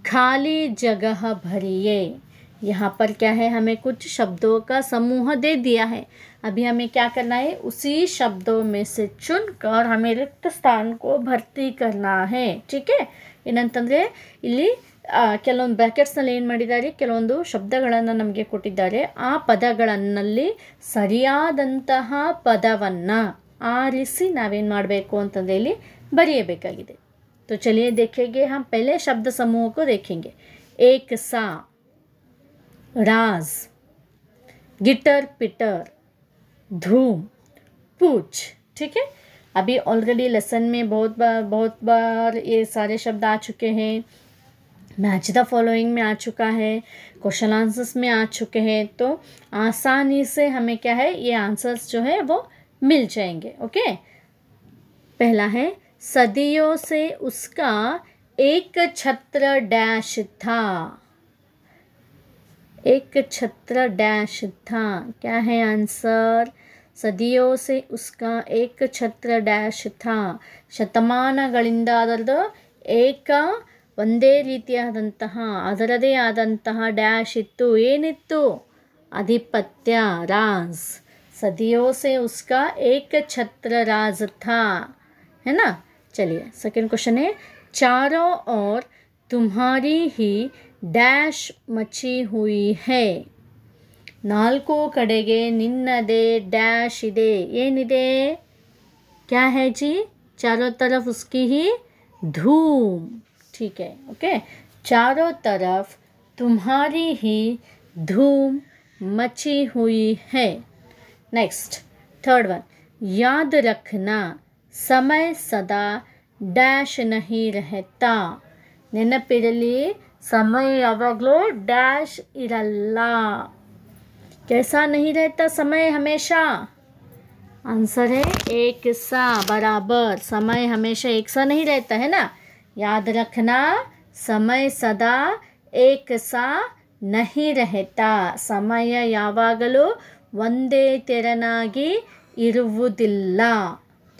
खाली जगह भरिए यहाँ पर क्या है हमें कुछ शब्दों का समूह दे दिया है अभी हमें क्या करना है उसी शब्दों में से चुनकर हमें रिक्त स्थान को भर्ती करना है ठीक है ಏನಂತಂದರೆ ಇಲ್ಲಿ ಕೆಲವೊಂದು ಬ್ರ್ಯಾಕೆಟ್ಸ್ನಲ್ಲಿ ಏನು ಮಾಡಿದ್ದಾರೆ ಕೆಲವೊಂದು ಶಬ್ದಗಳನ್ನು ನಮಗೆ ಕೊಟ್ಟಿದ್ದಾರೆ ಆ ಪದಗಳನ್ನಲ್ಲಿ ಸರಿಯಾದಂತಹ ಪದವನ್ನು ಆರಿಸಿ ನಾವೇನು ಮಾಡಬೇಕು ಅಂತಂದರೆ ಇಲ್ಲಿ ಬರೆಯಬೇಕಾಗಿದೆ ತೊ ಚಲಿಯೇ देखेंगे हम ಶಬ್ದ शब्द समूह को देखेंगे राज गिटर पिटर धूम पूछ ठीक है अभी ऑलरेडी लेसन में बहुत बार बहुत बार ये सारे शब्द आ चुके हैं मैच द फॉलोइंग में आ चुका है क्वेश्चन आंसर्स में आ चुके हैं तो आसानी से हमें क्या है ये आंसर्स जो है वो मिल जाएंगे ओके पहला है सदियों से उसका एक छत्र डैश था एक छत्र डैश था क्या है आंसर सदियों से उसका एक छत्र डैश था शतमान एक वंदे रीतिया अदरदे डैश आधिपत्य राज सदियों से उसका एक छत्र राज था है ना चलिए सेकंड क्वेश्चन है चारों ओर तुम्हारी ही डैश मची हुई है नाको कड़े निन्दे डैश इदे ऐन क्या है जी चारों तरफ उसकी ही धूम ठीक है ओके चारों तरफ तुम्हारी ही धूम मची हुई है नेक्स्ट थर्ड वन याद रखना समय सदा डैश नहीं रहता ನೆನಪಿರಲಿ ಸಮಯ ಯಾವಾಗಲೂ ಡ್ಯಾಶ್ ಇರಲ್ಲ ಕೈಸಿತ್ತ ಸಮಯ ಹಮೇಶ ಆನ್ಸರ್ ಏಕ ಸಾ ಬರಾಬರ್ ಸಮಯ ಹಮೇಶಿ ರಾ ಯಾದ ರಖನಾ ಸಮಯ ಸದಾ ಏಕ ಸಾ ರೈತ ಸಮಯ ಯಾವಾಗಲೂ ಒಂದೇ ತೆರನಾಗಿ ಇರುವುದಿಲ್ಲ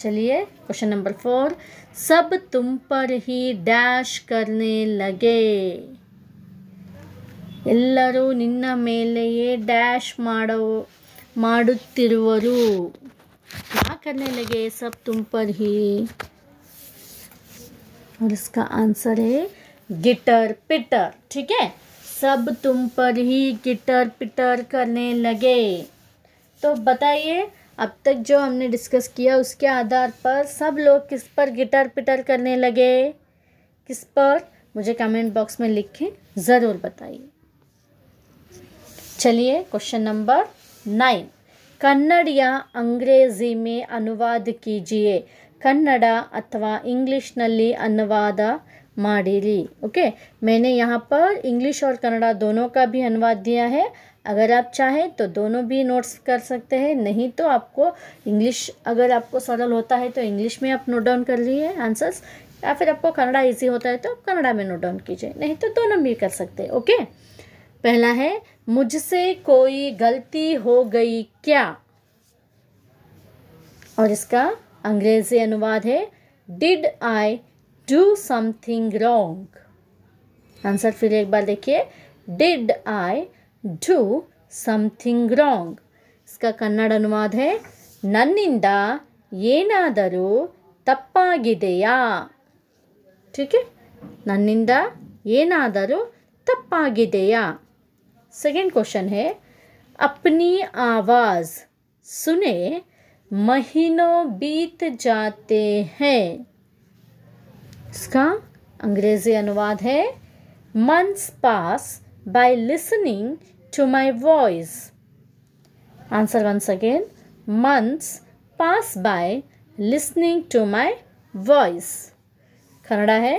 ಚಲಿಯೇ ಕ್ವಶನ್ ನಂಬರ್ ಫೋರ್ सब तुम पर ही डैश करने लगे ಎಲ್ಲರೂ ನಿನ್ನ ಮೇಲೆಯೇ ಡ್ಯಾಶ್ ಮಾಡೋ ಮಾಡುತ್ತಿರುವರು करने लगे सब तुम पर ही और इसका आंसर है गिटर पिटर ठीक है सब तुम पर ही गिटर पिटर करने लगे तो बताइए अब तक जो हमने डिस्कस किया उसके आधार पर सब लोग किस पर गिटर पिटर करने लगे किस पर मुझे कमेंट बॉक्स में लिखें ज़रूर बताइए चलिए क्वेश्चन नंबर नाइन कन्नड़ या अंग्रेजी में अनुवाद कीजिए अथवा इंग्लिश नली अनुवाद माड़ी ओके मैंने यहाँ पर इंग्लिश और कन्नड़ा दोनों का भी अनुवाद दिया है अगर आप चाहें तो दोनों भी नोट्स कर सकते हैं नहीं तो आपको इंग्लिश अगर आपको सरल होता है तो इंग्लिश में आप नोट डाउन कर लिए आंसर्स या फिर आपको कन्नड़ा ईजी होता है तो आप कन्नड़ा में नोट डाउन कीजिए नहीं तो दोनों भी कर सकते हैं ओके पहला है मुझसे कोई गलती हो गई क्या और इसका अंग्रेजी अनुवाद है did I do something wrong answer फिर एक बार देखिए did I do something wrong इसका ಕನ್ನಡ ಅನುವಾದ है ನನ್ನಿಂದ ಏನಾದರೂ ತಪ್ಪಾಗಿದೆಯಾ ಟೀಕೆ ನನ್ನಿಂದ ಏನಾದರೂ ತಪ್ಪಾಗಿದೆಯಾ ಸೆಕೆಂಡ್ ಕ್ವಶನ್ ಹೇ ಅಪ್ನಿ ಆವಾಜ್ ಸುನೆ ಮಹಿನೋ ಬೀತ್ ಜಾತೆ ಹೇ इसका ಅಂಗ್ರೇಜಿ ಅನುವಾದ है months pass by listening to my voice? Answer once again. Months pass by listening to my voice. Kannada ಹೇ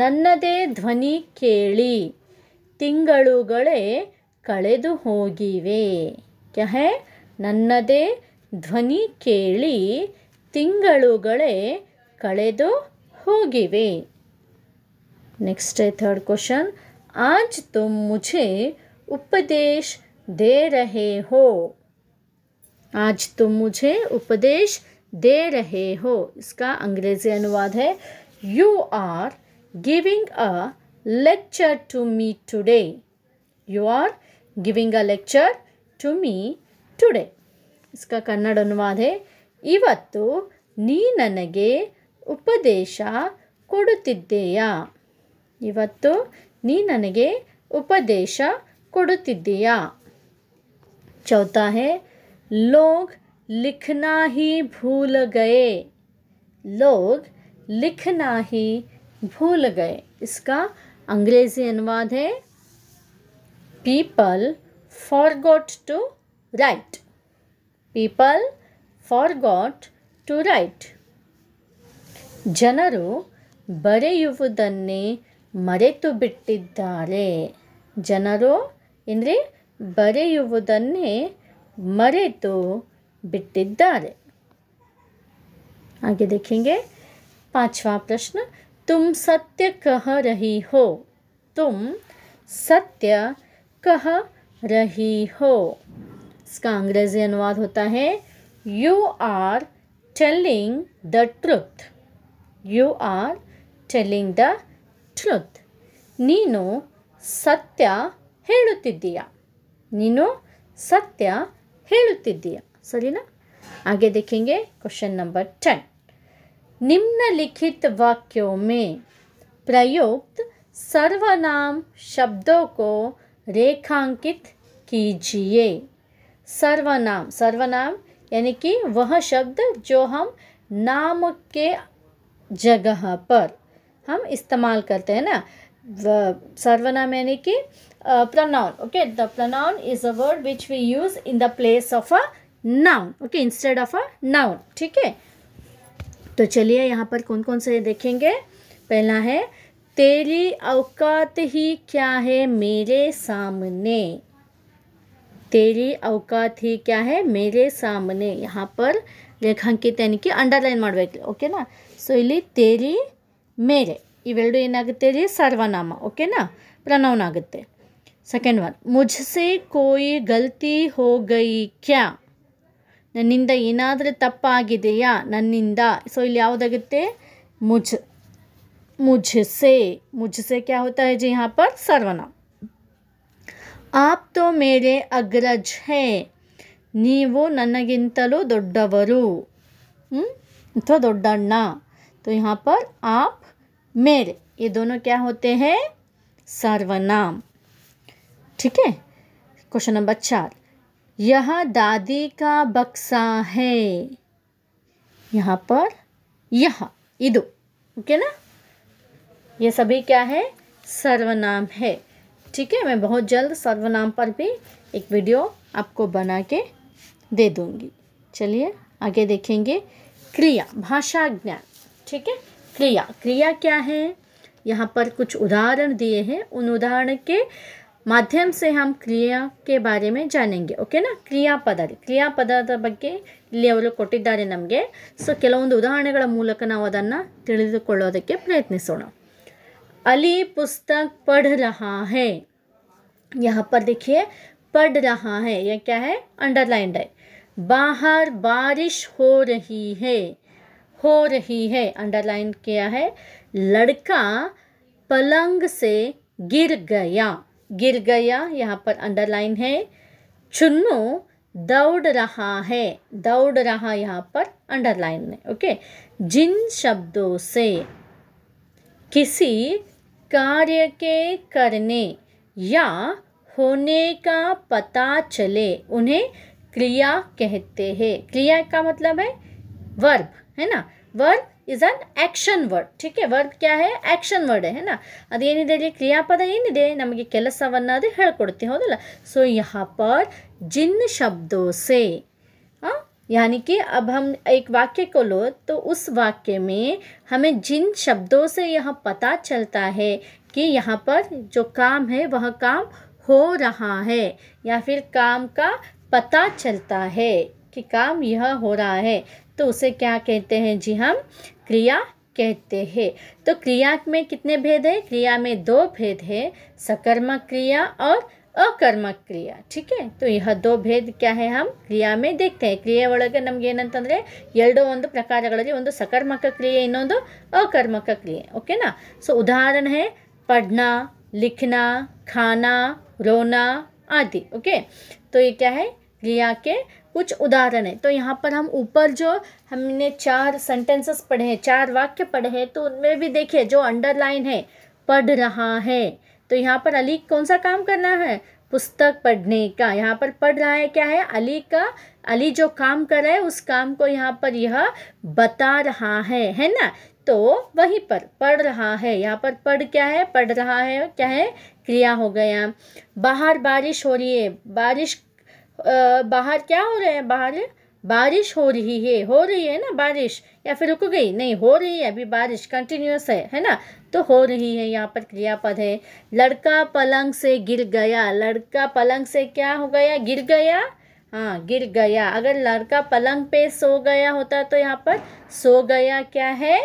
ನನ್ನದೇ ಧ್ವನಿ ಕೇಳಿ ತಿಂಗಳುಗಳೇ ಕಳೆದು ಹೋಗಿವೆ ಕ್ಯಾ ಹೇ ನನ್ನದೇ ಧ್ವನಿ ಕೇಳಿ ತಿಂಗಳುಗಳೇ ಕಳೆದು ಹೋಗಿವೆ ನೆಕ್ಸ್ಟ್ third question आज तुम मुझे उपदेश दे रहे हो आज तुम मुझे उपदेश दे रहे हो इसका अंग्रेजी अनुवाद है you are giving a lecture to me today you are giving a lecture to me today ಇಸ್ಕ ಕನ್ನಡ ಅನುವಾದೆ ಇವತ್ತು ನೀ ನನಗೆ ಉಪದೇಶ ಕೊಡುತ್ತಿದ್ದೀಯಾ ಇವತ್ತು नी नन उपदेश को चौथा है लोग लिखना ही भूल गए लोग लिखना ही भूल गए इसका अंग्रेजी अनुवाद है people got to write people got to write जनर ಬರೆಯುವುದನ್ನೇ ಮರೆತು जनरो ಜನರು ಅಂದರೆ ಬರೆಯುವುದನ್ನೇ आगे देखेंगे पांचवा प्रश्न तुम सत्य कह रही हो तुम सत्य कह रही हो इसका अंग्रेजी अनुवाद होता है you are telling the truth you are telling the truth ನೀನು ಸತ್ಯ ಹೇಳುತ್ತಿದ್ದೀಯ ನೀನು ಸತ್ಯ ಹೇಳುತ್ತಿದ್ದೀಯ ಸರಿನಾ आगे देखेंगे क्वेश्चन नंबर टेन निम्नलिखित वाक्यों में प्रयुक्त सर्वनाम शब्दों को रेखांकित कीजिए सर्वनाम सर्वनाम यानी कि वह शब्द जो हम नाम के जगह पर हम इस्तेमाल करते हैं ना सर्वनाम यानी कि pronoun okay the pronoun is a word which we use in the place of a noun okay instead of a noun ठीक है तो चलिए यहाँ पर कौन कौन से देखेंगे पहला है तेरी अवकात ही क्या है मेरे सामने तेरी अवकात ही क्या है मेरे सामने यहाँ पर रेखांकित यानी कि अंडरलाइन मे ओके ना सो इली तेरी ಮೇರೆ ಇವೆರಡು ಏನಾಗುತ್ತೆ ರೀ ಸರ್ವನಾಮ ಓಕೆನಾ ಪ್ರನೌನ್ ಆಗುತ್ತೆ ಸೆಕೆಂಡ್ ಒನ್ ಮುಜ್ಸೆ ಕೋಯಿ ಗಲ್ತಿ ಹೋಗೈ ಕ್ಯಾ ನನ್ನಿಂದ ಏನಾದರೂ ತಪ್ಪಾಗಿದೆಯಾ ನನ್ನಿಂದ ಸೊ ಇಲ್ಲಿ ಯಾವುದಾಗುತ್ತೆ ಮುಜ್ ಮುಜ್ಸೆ ಮುಜ್ಸೆ ಕ್ಯಾ ಹೋತಾ ಇಜಿ ಜಿ ಯಾ ಪರ್ ಸರ್ವನಾಮ ಆಪ್ ತೋ ಮೇರೆ ಅಗ್ರಜ್ ಹೇ ನೀವು ನನಗಿಂತಲೂ ದೊಡ್ಡವರು ಅಥವಾ ದೊಡ್ಡಣ್ಣ ತೋ ಯಾ ಆಪ್ मेरे ये दोनों क्या होते हैं सर्वनाम ठीक है क्वेश्चन नंबर चार यह दादी का बक्सा है यहाँ पर यह इदो ओके ना ये सभी क्या है सर्वनाम है ठीक है मैं बहुत जल्द सर्वनाम पर भी एक वीडियो आपको बना के दे दूंगी चलिए आगे देखेंगे क्रिया भाषा ज्ञान ठीक है क्रिया क्रिया क्या है यहाँ पर कुछ उदाहरण दिए हैं उन उदाहरण के माध्यम से हम क्रिया के बारे में जानेंगे ओके ना क्रिया क्रियापद क्रियापद बे कोटे नमेंगे सो किल उदाहरण मूलक ना तुकोदे प्रयत्नोण अली पुस्तक पढ़ रहा है यहाँ पर देखिए पढ़ रहा है यह क्या है अंडरलाइन है बाहर बारिश हो रही है हो रही है अंडरलाइन किया है लड़का पलंग से गिर गया गिर गया यहाँ पर अंडरलाइन है चुन्नू दौड़ रहा है दौड़ रहा यहाँ पर अंडरलाइन में ओके जिन शब्दों से किसी कार्य के करने या होने का पता चले उन्हें क्रिया कहते हैं क्रिया का मतलब है वर्ब है ना verb is an action word ಠೀಕೆ है ಕ್ಯಾ ಹೇ है ವರ್ಡ್ ಹೇನಾ ಅದೇನಿದೆ ಕ್ರಿಯಾಪದ ಏನಿದೆ ನಮಗೆ ಕೆಲಸವನ್ನು ಅದು ಹೇಳ್ಕೊಡುತ್ತೆ सो यहाँ पर जिन शब्दों से हाँ? यानी कि अब हम एक वाक्य को लो तो उस वाक्य में हमें जिन शब्दों से यह पता चलता है कि यहाँ पर जो काम है वह काम हो रहा है या फिर काम का पता चलता है कि काम यह हो रहा है तो उसे क्या कहते हैं जी हम हाँ, क्रिया कहते हैं तो क्रिया में कितने भेद है क्रिया में दो भेद है सकर्मक क्रिया और अकर्मक क्रिया ठीक है तो यह दो भेद क्या है हम क्रिया में देखते हैं क्रिया ಒಳಗೆ ನಮಗೆ ಏನಂತಂದರೆ प्रकार सकर्मक क्रिया इन अकर्मक क्रिया ओके ना सो उदाहरण है पढ़ना लिखना खाना रोना आदि ओके तो ये क्या है क्रिया के कुछ उदाहरण है तो यहाँ पर हम ऊपर जो हमने चार सेंटेंसेस पढ़े हैं चार वाक्य पढ़े हैं तो उनमें भी देखिए जो अंडरलाइन है पढ़ रहा है तो यहाँ पर अली कौन सा काम करना है पुस्तक पढ़ने का यहाँ पर पढ़ रहा है क्या है अली का अली जो काम कर रहा है उस काम को यहाँ पर यह बता रहा है है ना तो वहीं पर पढ़ रहा है यहाँ पर पढ़ क्या है पढ़ रहा है क्या है क्रिया हो गया बाहर बारिश हो रही है बारिश बाहर क्या हो रहे हैं बाहर बारिश हो रही है हो रही है ना बारिश या फिर रुक गई नहीं हो रही है अभी बारिश कंटिन्यूस है है ना तो हो रही है यहाँ पर क्रियापद है लड़का पलंग से गिर गया लड़का पलंग से क्या हो गया गिर गया हाँ गिर गया अगर लड़का पलंग पे सो गया होता तो यहाँ पर सो गया क्या है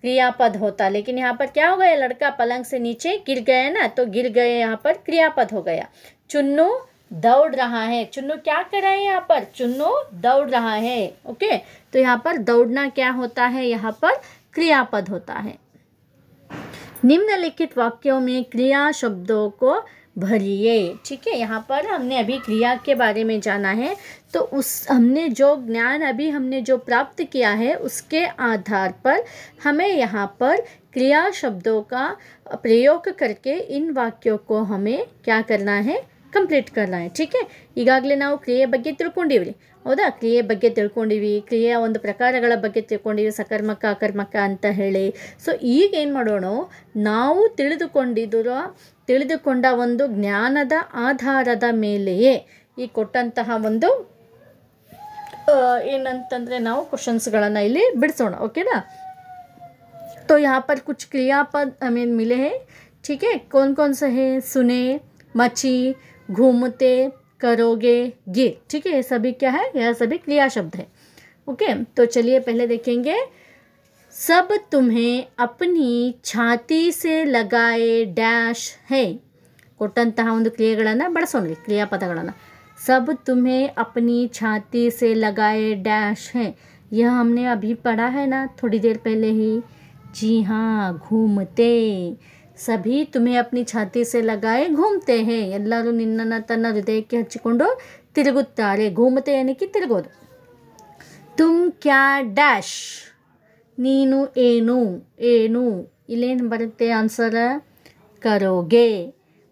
क्रियापद होता लेकिन यहाँ पर क्या हो गया लड़का पलंग से नीचे गिर गया ना तो गिर गए यहाँ पर क्रियापद हो गया चुन्नू दौड़ रहा है चुन्नू क्या कर रहा है यहाँ पर चुन्नू दौड़ रहा है ओके तो यहाँ पर दौड़ना क्या होता है यहाँ पर क्रियापद होता है निम्नलिखित वाक्यों में क्रिया शब्दों को भरिए ठीक है यहाँ पर हमने अभी क्रिया के बारे में जाना है तो उस हमने जो ज्ञान अभी हमने जो प्राप्त किया है उसके आधार पर हमें यहाँ पर क्रिया शब्दों का प्रयोग करके इन वाक्यों को हमें क्या करना है ಕಂಪ್ಲೀಟ್ ಕಲಾಯ ಠೀಕೆ ಈಗಾಗಲೇ ನಾವು ಕ್ರಿಯೆ ಬಗ್ಗೆ ತಿಳ್ಕೊಂಡಿವಿ ಹೌದಾ ಕ್ರಿಯೆ ಬಗ್ಗೆ ತಿಳ್ಕೊಂಡಿವಿ ಕ್ರಿಯೆಯ ಒಂದು ಪ್ರಕಾರಗಳ ಬಗ್ಗೆ ತಿಳ್ಕೊಂಡಿವಿ ಸಕರ್ಮಕ ಅಕರ್ಮಕ ಅಂತ ಹೇಳಿ ಸೊ ಈಗ ಏನು ಮಾಡೋಣ ನಾವು ತಿಳಿದುಕೊಂಡಿದ್ದರೂ ತಿಳಿದುಕೊಂಡ ಒಂದು ಜ್ಞಾನದ ಆಧಾರದ ಮೇಲೆಯೇ ಈ ಕೊಟ್ಟಂತಹ ಒಂದು ಏನಂತಂದರೆ ನಾವು ಕ್ವಶನ್ಸ್ಗಳನ್ನು ಇಲ್ಲಿ ಬಿಡಿಸೋಣ ಓಕೆನಾ तो ಯಾ पर कुछ ಕ್ರಿಯಾಪದ ಐ ಮೀನ್ ಮಿಲೆ ठीक है कौन कौन से सुने घूमते करोगे ये ठीक है ये सभी क्या है यह सभी क्रिया शब्द है ओके तो चलिए पहले देखेंगे सब तुम्हें अपनी छाती से लगाए डैश है कोटंत क्रिया ಕ್ರಿಯೆಗಳನ್ನು क्रियापद सब तुम्हें अपनी छाती से लगाए डैश है यह हमने अभी पढ़ा है ना थोड़ी देर पहले ही जी हाँ घूमते ಸಭಿ ತುಮೆ ಅಪ್ನಿ ಛಾತಿ ಸೆ ಲಗಾಯೆ ಘೂಮತೆ ಹೇ ಎಲ್ಲರೂ ನಿನ್ನನ್ನು ತನ್ನ ಹೃದಯಕ್ಕೆ ಹಚ್ಚಿಕೊಂಡು ತಿರುಗುತ್ತಾರೆ ಘೂಮತೆ ಏನಕ್ಕೆ ತಿರುಗೋದು ತುಮ್ ಕ್ಯಾ ಡ್ಯಾಶ್ ನೀನು ಏನು ಏನು ಇಲ್ಲೇನು ಬರುತ್ತೆ ಆನ್ಸರ ಕರೋಗೆ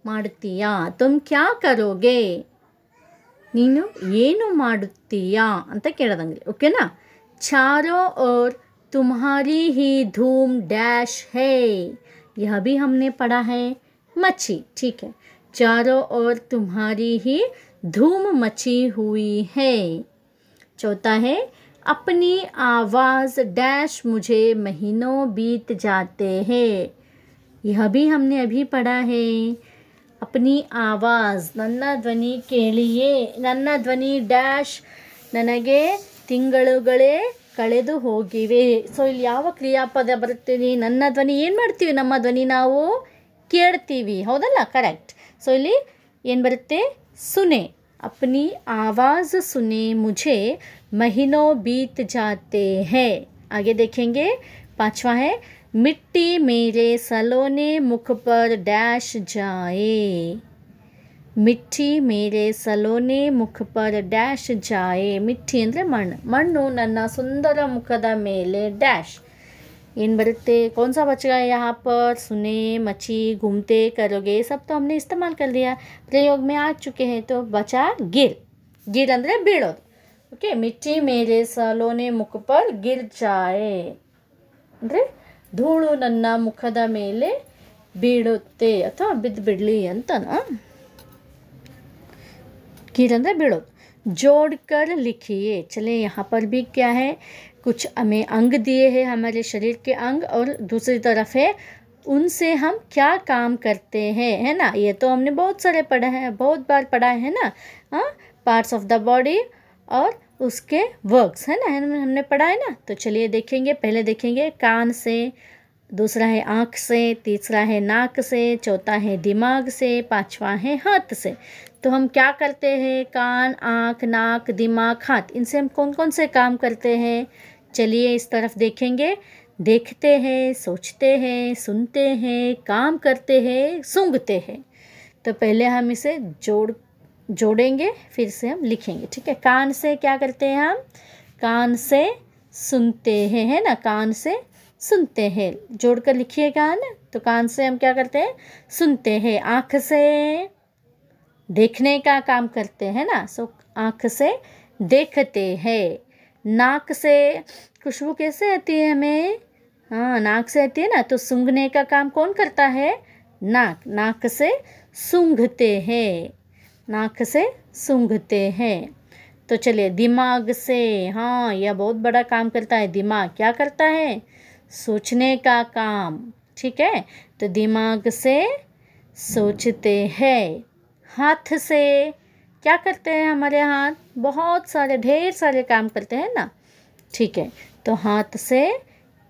ಮಾಡುತ್ತೀಯಾ ತುಮ್ ಕ್ಯಾ ಕರೋಗೆ ನೀನು ಏನು ಮಾಡುತ್ತೀಯಾ ಅಂತ ಕೇಳೋದಂಗೆ ಓಕೆನಾ ಚಾರೋ ಓರ್ ತುಮಾರಿ ಹಿ ಧೂಮ್ ಡ್ಯಾಶ್ ಹೇ यह भी हमने पढ़ा है मची ठीक है चारों ओर तुम्हारी ही धूम मची हुई है चौथा है अपनी आवाज़ डैश मुझे महीनों बीत जाते हैं यह भी हमने अभी पढ़ा है अपनी आवाज ध्वनि के लिए नन्ना ध्वनि डैश ಡ್ಯಾಶ್ ನನಗೆ ತಿಂಗಳುಗಳೇ ಕಳೆದು ಹೋಗಿವೆ ಸೊ ಇಲ್ಲಿ ಯಾವ ಕ್ರಿಯಾಪದ ಬರುತ್ತೆ ನನ್ನ ಧ್ವನಿ ಏನು ಮಾಡ್ತೀವಿ ನಮ್ಮ ಧ್ವನಿ ನಾವು ಕೇಳ್ತೀವಿ ಹೌದಲ್ಲ ಕರೆಕ್ಟ್ ಸೊ ಇಲ್ಲಿ ಏನು ಬರುತ್ತೆ ಸುನೆ ಅಪ್ನಿ ಆವಾಜ್ ಸುನೆ ಮುಜೆ ಮಹಿನೋ ಬೀತ್ ಜಾತೆ ಹೇ ಹಾಗೆ ದೇಖೆಂಗೆ ಪಾಚವಾ ಹೇ ಮಿಟ್ಟಿ मेरे ಸಲೋನೆ मुख ಡ್ಯಾಶ್ ಜಾಯೇ ಮಿಟ್ಟಿ ಮೇಲೇ ಸಲೋನೆ ಮುಖಪರ್ ಡ್ಯಾಶ್ jaaye ಮಿಟ್ಟಿ ಅಂದ್ರೆ ಮಣ್ಣು ಮಣ್ಣು ನನ್ನ ಸುಂದರ ಮುಖದ ಮೇಲೆ ಡ್ಯಾಶ್ ಇನ್ ಬರುತ್ತೆ कौन सा बचेगा यहां पर ಸುನಿ ಮಚಿ ಗುಂತೆ करोगे सब तो हमने इस्तेमाल कर लिया प्रयोग में आ चुके हैं तो बचा ಗಿಲ್ ಗಿಲ್ ಅಂದ್ರೆ ಬೀಳೋ ओके ಮಿಟ್ಟಿ ಮೇಲೇ ಸಲೋನೆ ಮುಖಪರ್ ಗಿಲ್ jaaye ಅಂದ್ರೆ ಧೂಳು ನನ್ನ ಮುಖದ ಮೇಲೆ ಬೀಳುತ್ತೆ ಅಥವಾ ಬಿದ್ಬಿಡ್ಲಿ ಅಂತನ किरण बिड़ोद जोड़ कर लिखिए चले यहाँ पर भी क्या है कुछ हमें अंग दिए हैं हमारे शरीर के अंग और दूसरी तरफ है उनसे हम क्या काम करते हैं है ना ये तो हमने बहुत सारे पढ़ा है बहुत बार पढ़ा है ना हाँ पार्ट्स ऑफ द बॉडी और उसके वर्क्स है ना हमने पढ़ा है ना तो चलिए देखेंगे पहले देखेंगे कान से दूसरा है आँख से तीसरा है नाक से चौथा है दिमाग से पाँचवा है हाथ से तो हम क्या करते हैं कान आँख नाक दिमाग हाथ इनसे हम कौन कौन से काम करते हैं चलिए इस तरफ देखेंगे देखते हैं सोचते हैं सुनते हैं काम करते हैं सूंघते हैं तो पहले हम इसे जोड़ जोड़ेंगे फिर से हम लिखेंगे ठीक है कान से क्या करते हैं हम कान से सुनते हैं है ना कान से सुनते हैं जोड़कर लिखिएगा ना तो कान से हम क्या करते हैं सुनते हैं आँख से देखने का काम करते हैं ना सो आँख से देखते हैं नाक से खुशबू कैसे आती है हमें हाँ नाक से आती है ना तो सूंघने का काम कौन करता है नाक नाक से सूंघते हैं नाक से सूंघते हैं तो चलिए दिमाग से हाँ यह बहुत बड़ा काम करता है दिमाग क्या करता है सोचने का काम ठीक है तो दिमाग से सोचते हैं हाथ से क्या करते हैं हमारे हाथ बहुत सारे ढेर सारे काम करते हैं ना ठीक है तो हाथ से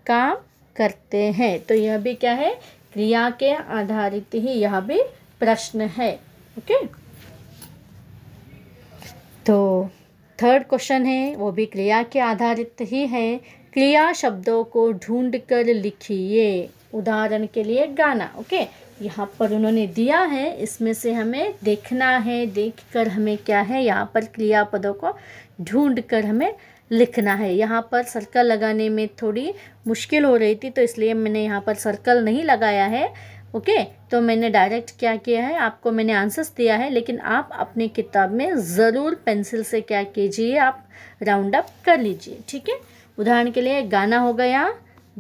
काम करते हैं तो यह भी क्या है क्रिया के आधारित ही यह भी प्रश्न है ओके तो थर्ड क्वेश्चन है वो भी क्रिया के आधारित ही है क्रिया शब्दों को ढूंढ कर लिखिए उदाहरण के लिए गाना ओके okay? यहाँ पर उन्होंने दिया है इसमें से हमें देखना है देख कर हमें क्या है यहाँ पर क्रिया पदों को ढूंढ कर हमें लिखना है यहाँ पर सर्कल लगाने में थोड़ी मुश्किल हो रही थी तो इसलिए मैंने यहाँ पर सर्कल नहीं लगाया है ओके तो मैंने डायरेक्ट क्या किया है आपको मैंने आंसर्स दिया है लेकिन आप अपनी किताब में ज़रूर पेंसिल से क्या कीजिए आप राउंड अप कर लीजिए ठीक है उदाहरण के लिए गाना हो गया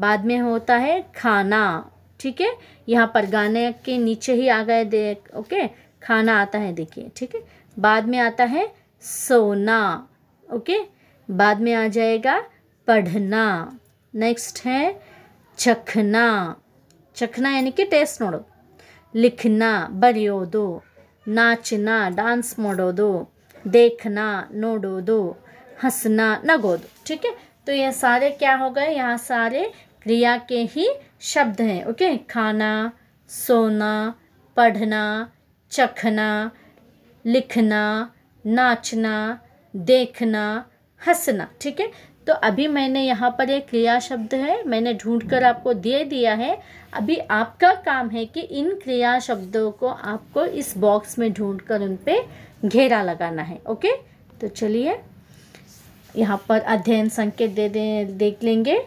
बाद में होता है खाना ठीक है यहाँ पर गाने के नीचे ही आ गए देख ओके खाना आता है देखिए ठीक है बाद में आता है सोना ओके बाद में आ जाएगा पढ़ना नेक्स्ट है चखना चखना यानी कि टेस्ट नोड़ो लिखना बरियो दो नाचना डांस मोड़ो दो देखना नोड़ो दो हंसना नगो दो ठीक है तो ये सारे क्या हो गए यहाँ सारे क्रिया के ही शब्द हैं ओके खाना सोना पढ़ना चखना लिखना नाचना देखना हंसना ठीक है तो अभी मैंने यहाँ पर एक क्रिया शब्द है मैंने ढूंढकर कर आपको दे दिया है अभी आपका काम है कि इन क्रिया शब्दों को आपको इस बॉक्स में ढूंढकर कर उन पर घेरा लगाना है ओके तो चलिए यहाँ पर अध्ययन संकेत दे दे देख लेंगे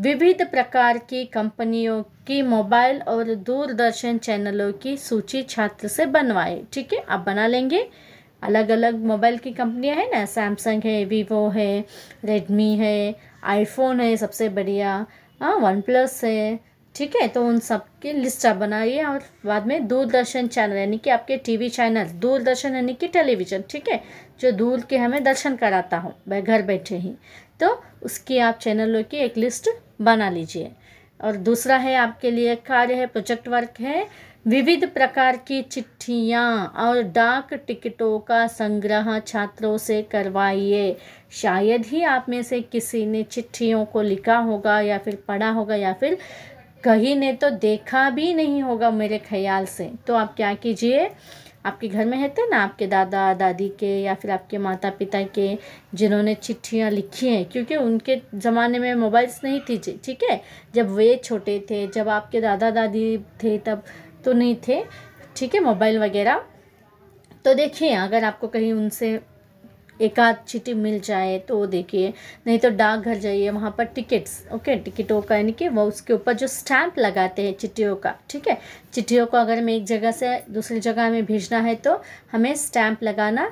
विविध प्रकार की कंपनियों की मोबाइल और दूरदर्शन चैनलों की सूची छात्र से बनवाए ठीक है आप बना लेंगे अलग अलग मोबाइल की कंपनियां हैं ना सैमसंग है वीवो है रेडमी है आईफोन है सबसे बढ़िया हाँ वन प्लस है ठीक है तो उन सब की लिस्ट आप बनाइए और बाद में दूरदर्शन चैनल यानी कि आपके टीवी चैनल दूरदर्शन यानी कि टेलीविज़न ठीक है जो दूर के हमें दर्शन कराता हूँ घर बैठे ही तो उसकी आप चैनलों की एक लिस्ट बना लीजिए और दूसरा है आपके लिए कार्य है प्रोजेक्ट वर्क है विविध प्रकार की चिट्ठियाँ और डाक टिकटों का संग्रह छात्रों से करवाइए शायद ही आप में से किसी ने चिट्ठियों को लिखा होगा या फिर पढ़ा होगा या फिर कहीं ने तो देखा भी नहीं होगा मेरे ख्याल से तो आप क्या कीजिए आपके घर में है तो ना आपके दादा दादी के या फिर आपके माता पिता के जिन्होंने चिट्ठियाँ लिखी हैं क्योंकि उनके ज़माने में मोबाइल्स नहीं थी ठीक है जब वे छोटे थे जब आपके दादा दादी थे तब तो नहीं थे ठीक है मोबाइल वगैरह तो देखिए अगर आपको कहीं उनसे एक आध चिट्ठी मिल जाए तो देखिए नहीं तो डाक घर जाइए वहाँ पर टिकट्स ओके टिकटों का यानी कि वो उसके ऊपर जो स्टैंप लगाते हैं चिट्ठियों का ठीक है चिट्ठियों को अगर हमें एक जगह से दूसरी जगह हमें भेजना है तो हमें स्टैम्प लगाना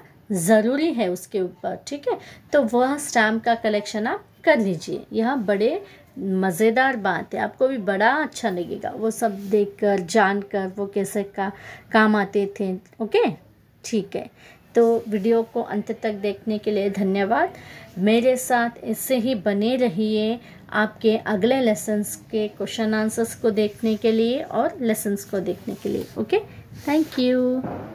ज़रूरी है उसके ऊपर ठीक है तो वह स्टैम्प का कलेक्शन आप कर लीजिए यह बड़े मज़ेदार बात है आपको भी बड़ा अच्छा लगेगा वो सब देखकर जानकर वो कैसे का काम आते थे ओके ठीक है तो वीडियो को अंत तक देखने के लिए धन्यवाद मेरे साथ इससे ही बने रहिए आपके अगले लेसन्स के क्वेश्चन आंसर्स को देखने के लिए और लेसन्स को देखने के लिए ओके थैंक यू